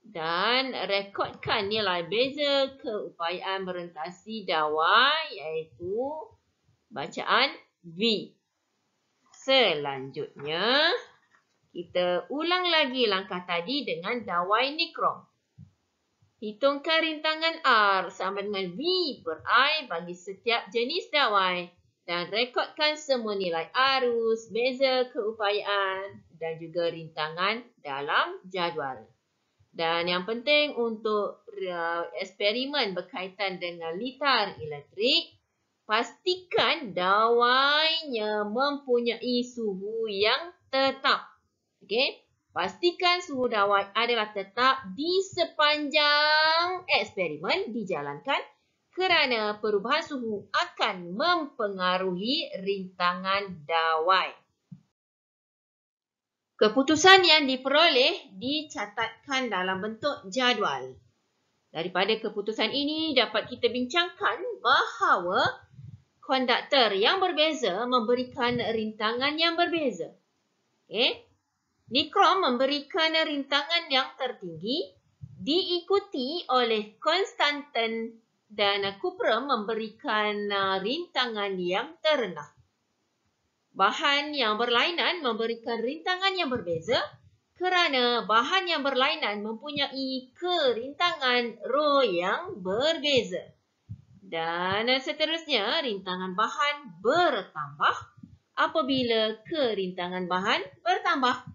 Dan rekodkan nilai beza keupayaan merentasi dawai iaitu bacaan V. Selanjutnya, kita ulang lagi langkah tadi dengan dawai nikrom. Hitungkan rintangan R sama dengan V per I bagi setiap jenis dawai dan rekodkan semua nilai arus, beza keupayaan dan juga rintangan dalam jadual. Dan yang penting untuk uh, eksperimen berkaitan dengan litar elektrik, pastikan dawainya mempunyai suhu yang tetap. okay? Pastikan suhu dawai adalah tetap di sepanjang eksperimen dijalankan kerana perubahan suhu akan mempengaruhi rintangan dawai. Keputusan yang diperoleh dicatatkan dalam bentuk jadual. Daripada keputusan ini dapat kita bincangkan bahawa konduktor yang berbeza memberikan rintangan yang berbeza. Okay. Nikrom memberikan rintangan yang tertinggi diikuti oleh Konstantin dan Kupra memberikan uh, rintangan yang terendah. Bahan yang berlainan memberikan rintangan yang berbeza kerana bahan yang berlainan mempunyai kerintangan Rho yang berbeza. Dan seterusnya, rintangan bahan bertambah apabila kerintangan bahan bertambah.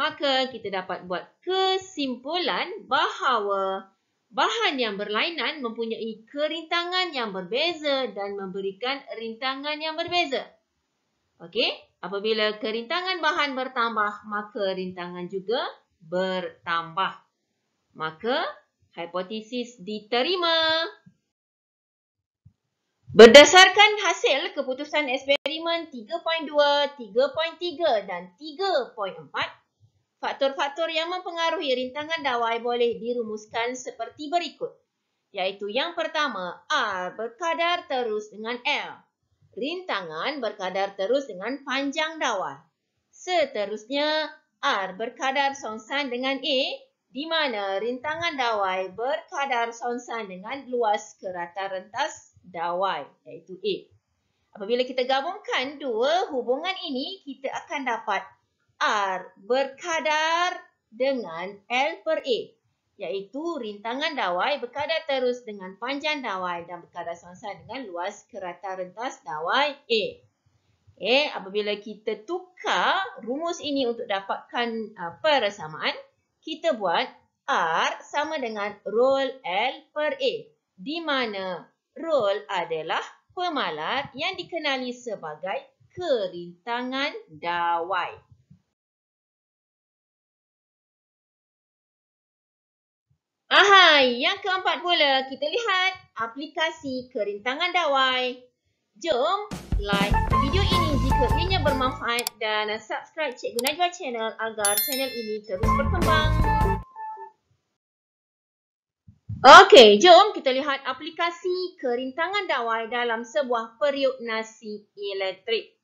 Maka kita dapat buat kesimpulan bahawa bahan yang berlainan mempunyai kerintangan yang berbeza dan memberikan rintangan yang berbeza. Okey, apabila kerintangan bahan bertambah, maka rintangan juga bertambah. Maka, hipotesis diterima. Berdasarkan hasil keputusan eksperimen 3.2, 3.3 dan 3.4, Faktor-faktor yang mempengaruhi rintangan dawai boleh dirumuskan seperti berikut. Iaitu yang pertama, R berkadar terus dengan L. Rintangan berkadar terus dengan panjang dawai. Seterusnya, R berkadar songsan dengan A di mana rintangan dawai berkadar songsan dengan luas kerata rentas dawai iaitu A. Apabila kita gabungkan dua hubungan ini, kita akan dapat R berkadar dengan L per A. Iaitu rintangan dawai berkadar terus dengan panjang dawai dan berkadar sama dengan luas kerata rentas dawai A. Eh, apabila kita tukar rumus ini untuk dapatkan uh, persamaan, kita buat R sama dengan ROL L per A. Di mana ROL adalah pemalar yang dikenali sebagai kerintangan dawai. Ahai, yang keempat pula kita lihat aplikasi kerintangan dawai. Jom like video ini jika ianya bermanfaat dan subscribe Cikgu Najwa channel agar channel ini terus berkembang. Okey, jom kita lihat aplikasi kerintangan dawai dalam sebuah periuk nasi elektrik.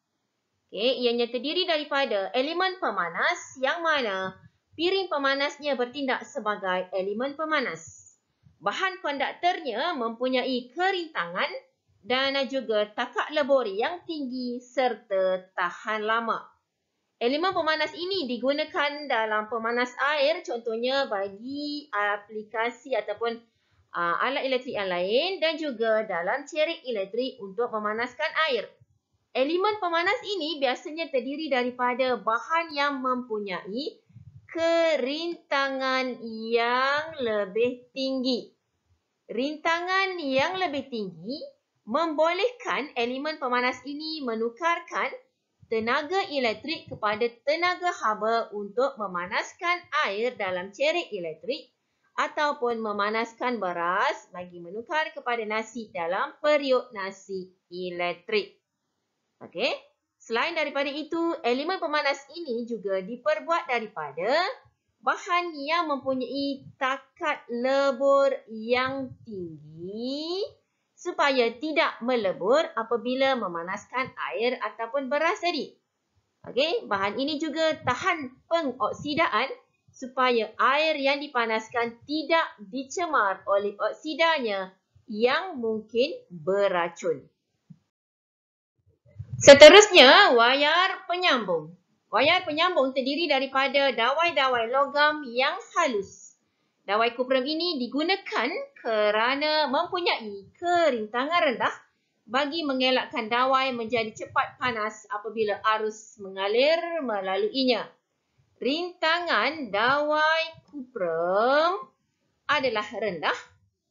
Okey, ianya terdiri daripada elemen pemanas yang mana piring pemanasnya bertindak sebagai elemen pemanas. Bahan konduktornya mempunyai kerintangan dan juga takak lebur yang tinggi serta tahan lama. Elemen pemanas ini digunakan dalam pemanas air contohnya bagi aplikasi ataupun uh, alat elektrik yang lain dan juga dalam cerik elektrik untuk memanaskan air. Elemen pemanas ini biasanya terdiri daripada bahan yang mempunyai Rintangan yang lebih tinggi. Rintangan yang lebih tinggi membolehkan elemen pemanas ini menukarkan tenaga elektrik kepada tenaga haba untuk memanaskan air dalam cerik elektrik ataupun memanaskan beras bagi menukar kepada nasi dalam periuk nasi elektrik. Okey? Selain daripada itu, elemen pemanas ini juga diperbuat daripada bahan yang mempunyai takat lebur yang tinggi supaya tidak melebur apabila memanaskan air ataupun beras tadi. Okey, bahan ini juga tahan pengoksidaan supaya air yang dipanaskan tidak dicemar oleh oksidanya yang mungkin beracun. Seterusnya, wayar penyambung. Wayar penyambung terdiri daripada dawai-dawai logam yang halus. Dawai kuprum ini digunakan kerana mempunyai kerintangan rendah bagi mengelakkan dawai menjadi cepat panas apabila arus mengalir melaluinya. Rintangan dawai kuprum adalah rendah,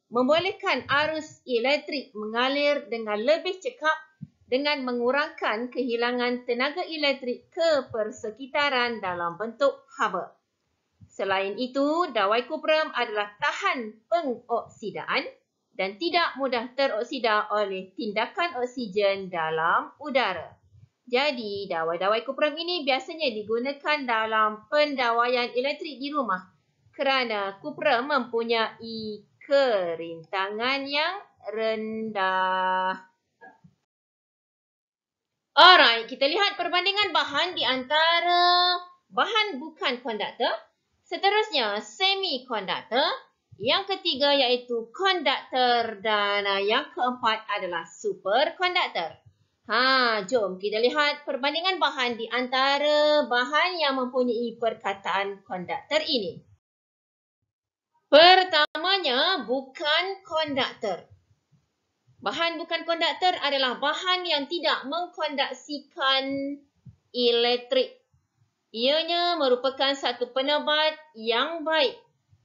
membolehkan arus elektrik mengalir dengan lebih cekap dengan mengurangkan kehilangan tenaga elektrik ke persekitaran dalam bentuk haba. Selain itu, dawai kuprum adalah tahan pengoksidaan dan tidak mudah teroksida oleh tindakan oksigen dalam udara. Jadi, dawai-dawai kuprum ini biasanya digunakan dalam pendawaian elektrik di rumah kerana kuprum mempunyai kerintangan yang rendah. Alright, kita lihat perbandingan bahan di antara bahan bukan konduktor. Seterusnya, semikonduktor. Yang ketiga iaitu konduktor dan ah, yang keempat adalah superkonduktor. Ha, jom kita lihat perbandingan bahan di antara bahan yang mempunyai perkataan konduktor ini. Pertamanya, bukan konduktor. Bahan bukan konduktor adalah bahan yang tidak mengkonduksikan elektrik. Ianya merupakan satu penebat yang baik.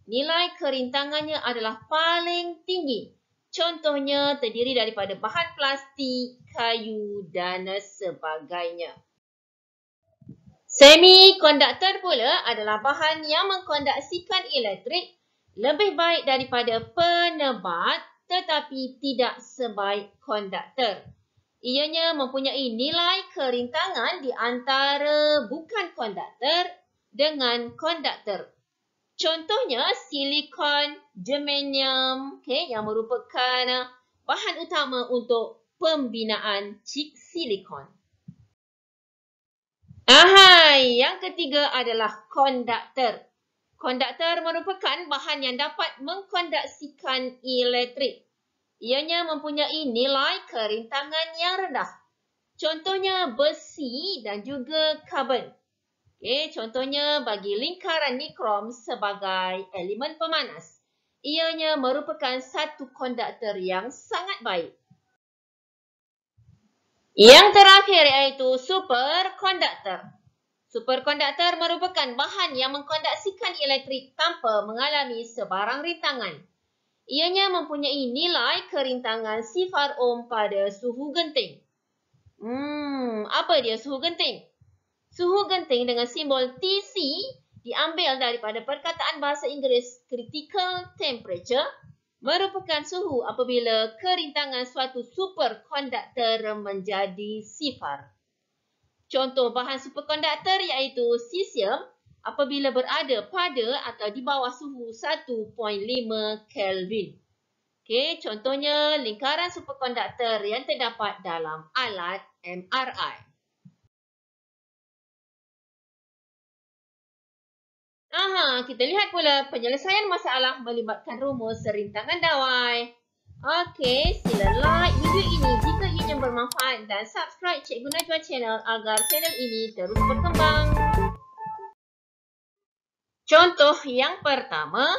Nilai kerintangannya adalah paling tinggi. Contohnya terdiri daripada bahan plastik, kayu dan sebagainya. Semikonduktor pula adalah bahan yang mengkonduksikan elektrik lebih baik daripada penebat tetapi tidak sebaik konduktor. Ianya mempunyai nilai kerintangan di antara bukan konduktor dengan konduktor. Contohnya silikon, germanium okay, yang merupakan uh, bahan utama untuk pembinaan chip silikon. Ahai, yang ketiga adalah konduktor. Konduktor merupakan bahan yang dapat mengkonduksikan elektrik. Ianya mempunyai nilai kerintangan yang rendah. Contohnya besi dan juga karbon. Okay, contohnya bagi lingkaran nikrom sebagai elemen pemanas. Ianya merupakan satu konduktor yang sangat baik. Yang terakhir iaitu superkonduktor. Superkonduktor merupakan bahan yang mengkonduksikan elektrik tanpa mengalami sebarang rintangan. Ianya mempunyai nilai kerintangan sifar ohm pada suhu genting. Hmm, apa dia suhu genting? Suhu genting dengan simbol TC diambil daripada perkataan bahasa Inggeris critical temperature merupakan suhu apabila kerintangan suatu superkonduktor menjadi sifar. Contoh bahan superkonduktor iaitu sisium apabila berada pada atau di bawah suhu 1.5 Kelvin. Okay, contohnya lingkaran superkonduktor yang terdapat dalam alat MRI. Aha, kita lihat pula penyelesaian masalah melibatkan rumus serintangan dawai. Okey, sila like video ini jika yang bermanfaat dan subscribe Cikgu Najwa channel agar channel ini terus berkembang. Contoh yang pertama,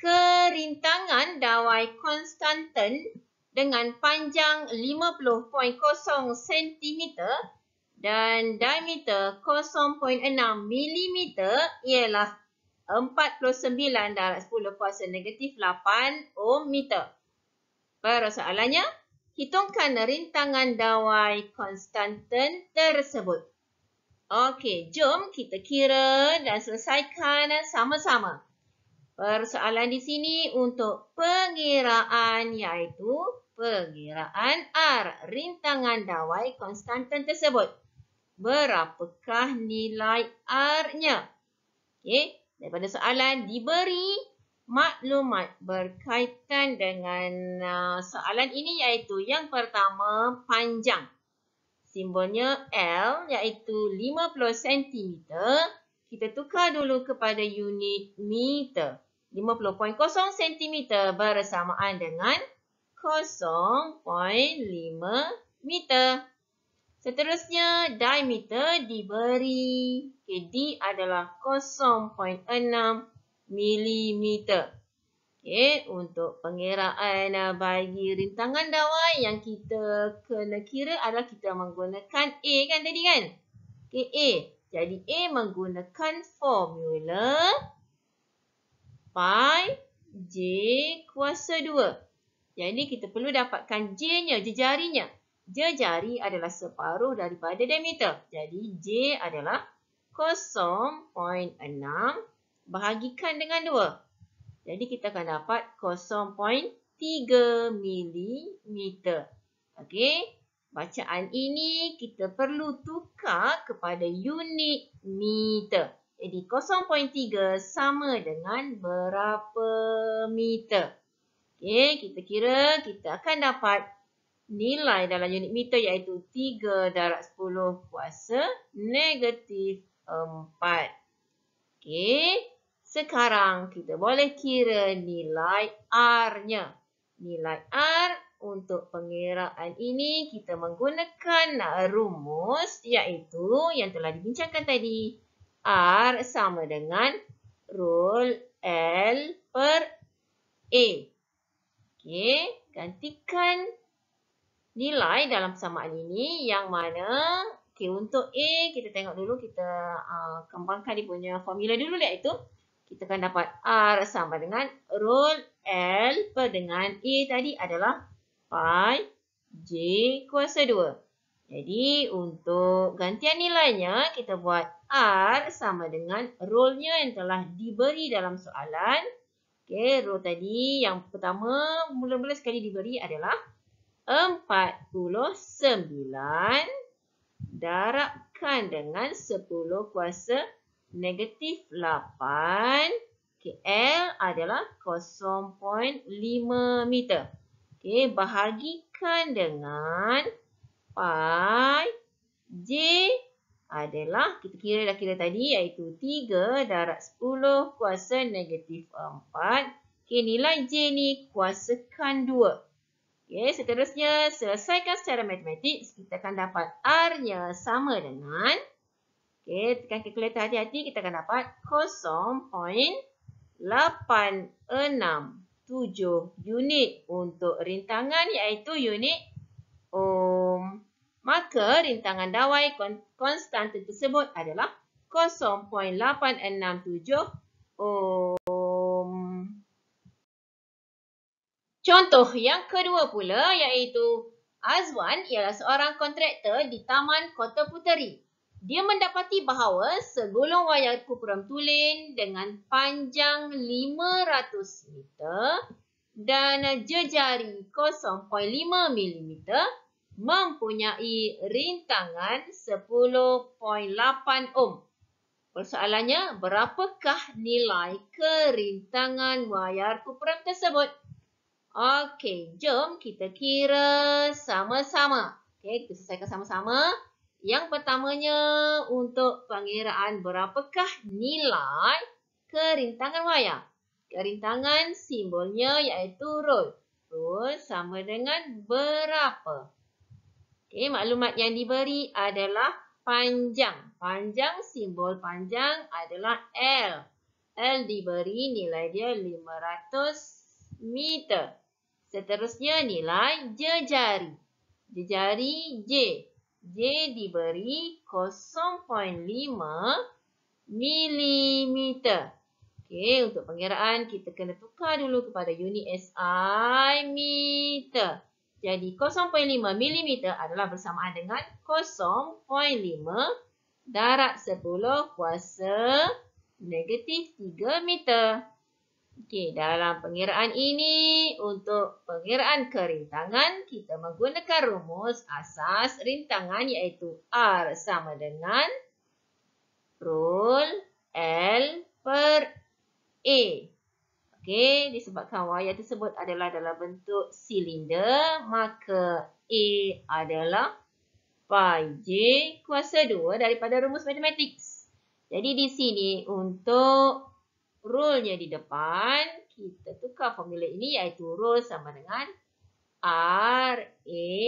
kerintangan dawai konstanten dengan panjang 50.0 cm dan diameter 0.6 mm ialah 49 darab 10 kuasa negatif 8 ohm meter. Persoalannya, hitungkan rintangan dawai konstanten tersebut. Okey, jom kita kira dan selesaikan sama-sama. Persoalan di sini untuk pengiraan iaitu pengiraan R, rintangan dawai konstanten tersebut. Berapakah nilai R-nya? Okey, daripada soalan diberi maklumat berkaitan dengan uh, soalan ini iaitu yang pertama panjang. Simbolnya L iaitu 50 cm. Kita tukar dulu kepada unit meter. 50.0 cm bersamaan dengan 0.5 meter. Seterusnya, diameter diberi. Okay, D adalah milimeter. Okay, untuk pengiraan ah, bagi rintangan dawai yang kita kena kira adalah kita menggunakan A kan tadi kan? Okay, A. Jadi A menggunakan formula pi J kuasa 2. Jadi kita perlu dapatkan J-nya, jejarinya. Jejari adalah separuh daripada diameter. Jadi J adalah 0.6 bahagikan dengan 2. Jadi kita akan dapat 0.3 mm. Okey. Bacaan ini kita perlu tukar kepada unit meter. Jadi 0.3 sama dengan berapa meter. Okey, kita kira kita akan dapat nilai dalam unit meter iaitu 3 darab 10 kuasa negatif 4. Okey. Sekarang kita boleh kira nilai R-nya. Nilai R untuk pengiraan ini kita menggunakan rumus iaitu yang telah dibincangkan tadi. R sama dengan rule L per A. Okay, gantikan nilai dalam persamaan ini yang mana okay, untuk A kita tengok dulu kita uh, kembangkan dia punya formula dulu iaitu kita akan dapat R sama dengan rule L per dengan A tadi adalah pi J kuasa 2. Jadi untuk gantian nilainya kita buat R sama dengan rule yang telah diberi dalam soalan. Okey, rule tadi yang pertama mula-mula sekali diberi adalah 49 darabkan dengan 10 kuasa 2 negatif 8 KL adalah 0.5 meter. Okey, bahagikan dengan pi J adalah, kita kira dah kira tadi, iaitu 3 darat 10 kuasa negatif 4. Okey, nilai J ni kuasakan 2. Okay, seterusnya selesaikan secara matematik. Kita akan dapat R-nya sama dengan 0.5. Okey, tekan kalkulator hati-hati kita akan dapat 0.867 unit untuk rintangan iaitu unit ohm. Um, Maka rintangan dawai konstant tersebut adalah 0.867 ohm. Um, contoh yang kedua pula iaitu Azwan ialah seorang kontraktor di Taman Kota Puteri. Dia mendapati bahawa segolong wayar kuperam tulen dengan panjang 500 meter dan jejari 0.5 milimeter mempunyai rintangan 10.8 ohm. Persoalannya, berapakah nilai kerintangan wayar kuperam tersebut? Okey, jom kita kira sama-sama. Okey, kita selesaikan sama-sama. Yang pertamanya untuk pengiraan berapakah nilai kerintangan wayar. Kerintangan simbolnya iaitu rol. Rol sama dengan berapa. Okay, maklumat yang diberi adalah panjang. Panjang, simbol panjang adalah L. L diberi nilai dia 500 meter. Seterusnya nilai jejari. Jejari J. J diberi 0.5 milimeter. Okey, untuk pengiraan kita kena tukar dulu kepada unit SI meter. Jadi 0.5 milimeter adalah bersamaan dengan 0.5 darat 10 kuasa negatif 3 meter. Okey, dalam pengiraan ini, untuk pengiraan kerintangan, kita menggunakan rumus asas rintangan iaitu R sama dengan rule L per A. Okey, disebabkan wayar tersebut adalah dalam bentuk silinder, maka A adalah pi J kuasa 2 daripada rumus matematik. Jadi di sini untuk Rulenya di depan, kita tukar formula ini iaitu rule sama dengan R RA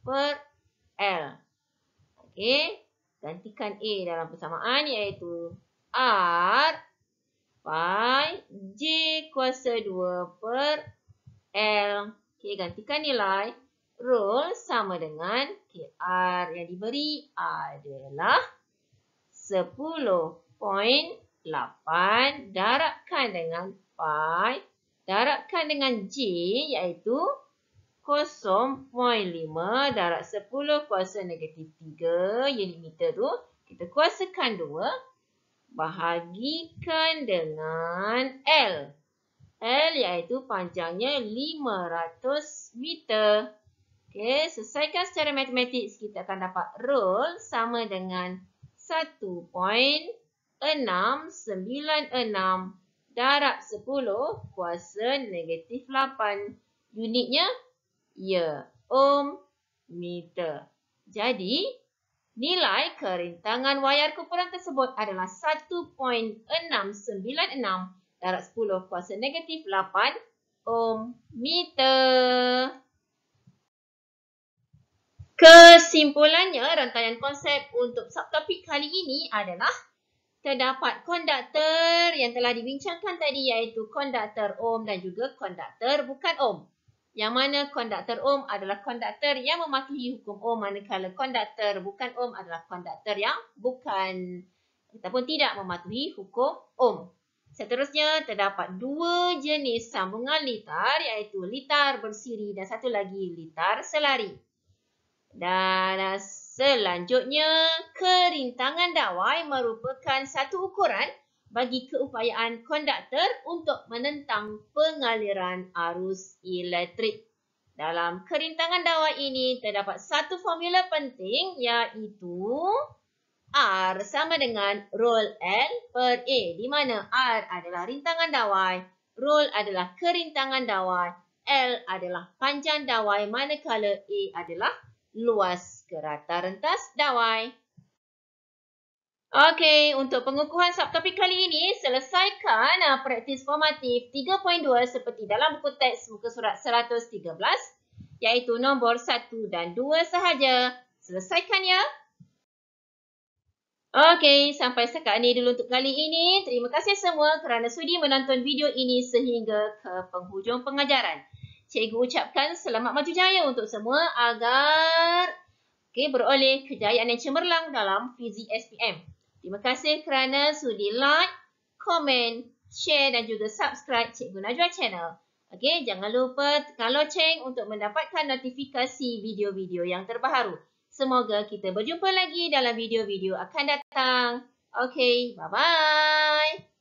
per L. Okey, gantikan A dalam persamaan iaitu R pi J kuasa 2 per L. Okey, gantikan nilai. Rule sama dengan KR yang diberi adalah 10 point 8 darabkan dengan pi darabkan dengan j iaitu 0.5 darab 10 kuasa negatif 3 unit meter tu kita kuasakan 2 bahagikan dengan L. L iaitu panjangnya 500 meter. Okey, selesaikan secara matematik kita akan dapat rule sama dengan 1. 6, darab 10, kuasa negatif 8. Unitnya, ya, ohm, meter. Jadi, nilai kerintangan wayar kumpulan tersebut adalah 1.696 darab 10, kuasa negatif 8, ohm, meter. Kesimpulannya, rantaian konsep untuk subtopik kali ini adalah terdapat konduktor yang telah dibincangkan tadi iaitu konduktor ohm dan juga konduktor bukan ohm. Yang mana konduktor ohm adalah konduktor yang mematuhi hukum ohm manakala konduktor bukan ohm adalah konduktor yang bukan ataupun tidak mematuhi hukum ohm. Seterusnya terdapat dua jenis sambungan litar iaitu litar bersiri dan satu lagi litar selari. Dan Selanjutnya, kerintangan dawai merupakan satu ukuran bagi keupayaan konduktor untuk menentang pengaliran arus elektrik. Dalam kerintangan dawai ini terdapat satu formula penting iaitu R sama dengan roll L per A di mana R adalah rintangan dawai, roll adalah kerintangan dawai, L adalah panjang dawai manakala A adalah luas ke rata rentas dawai. Okey, untuk pengukuhan subtopik kali ini, selesaikan uh, praktis formatif 3.2 seperti dalam buku teks muka surat 113 iaitu nombor 1 dan 2 sahaja. Selesaikan ya. Okey, sampai setakat ini dulu untuk kali ini. Terima kasih semua kerana sudi menonton video ini sehingga ke penghujung pengajaran. Cikgu ucapkan selamat maju jaya untuk semua agar okay, beroleh kejayaan yang cemerlang dalam fizik SPM. Terima kasih kerana sudi like, komen, share dan juga subscribe Cikgu Najwa channel. Okay, jangan lupa tekan loceng untuk mendapatkan notifikasi video-video yang terbaru. Semoga kita berjumpa lagi dalam video-video akan datang. Okay, bye-bye.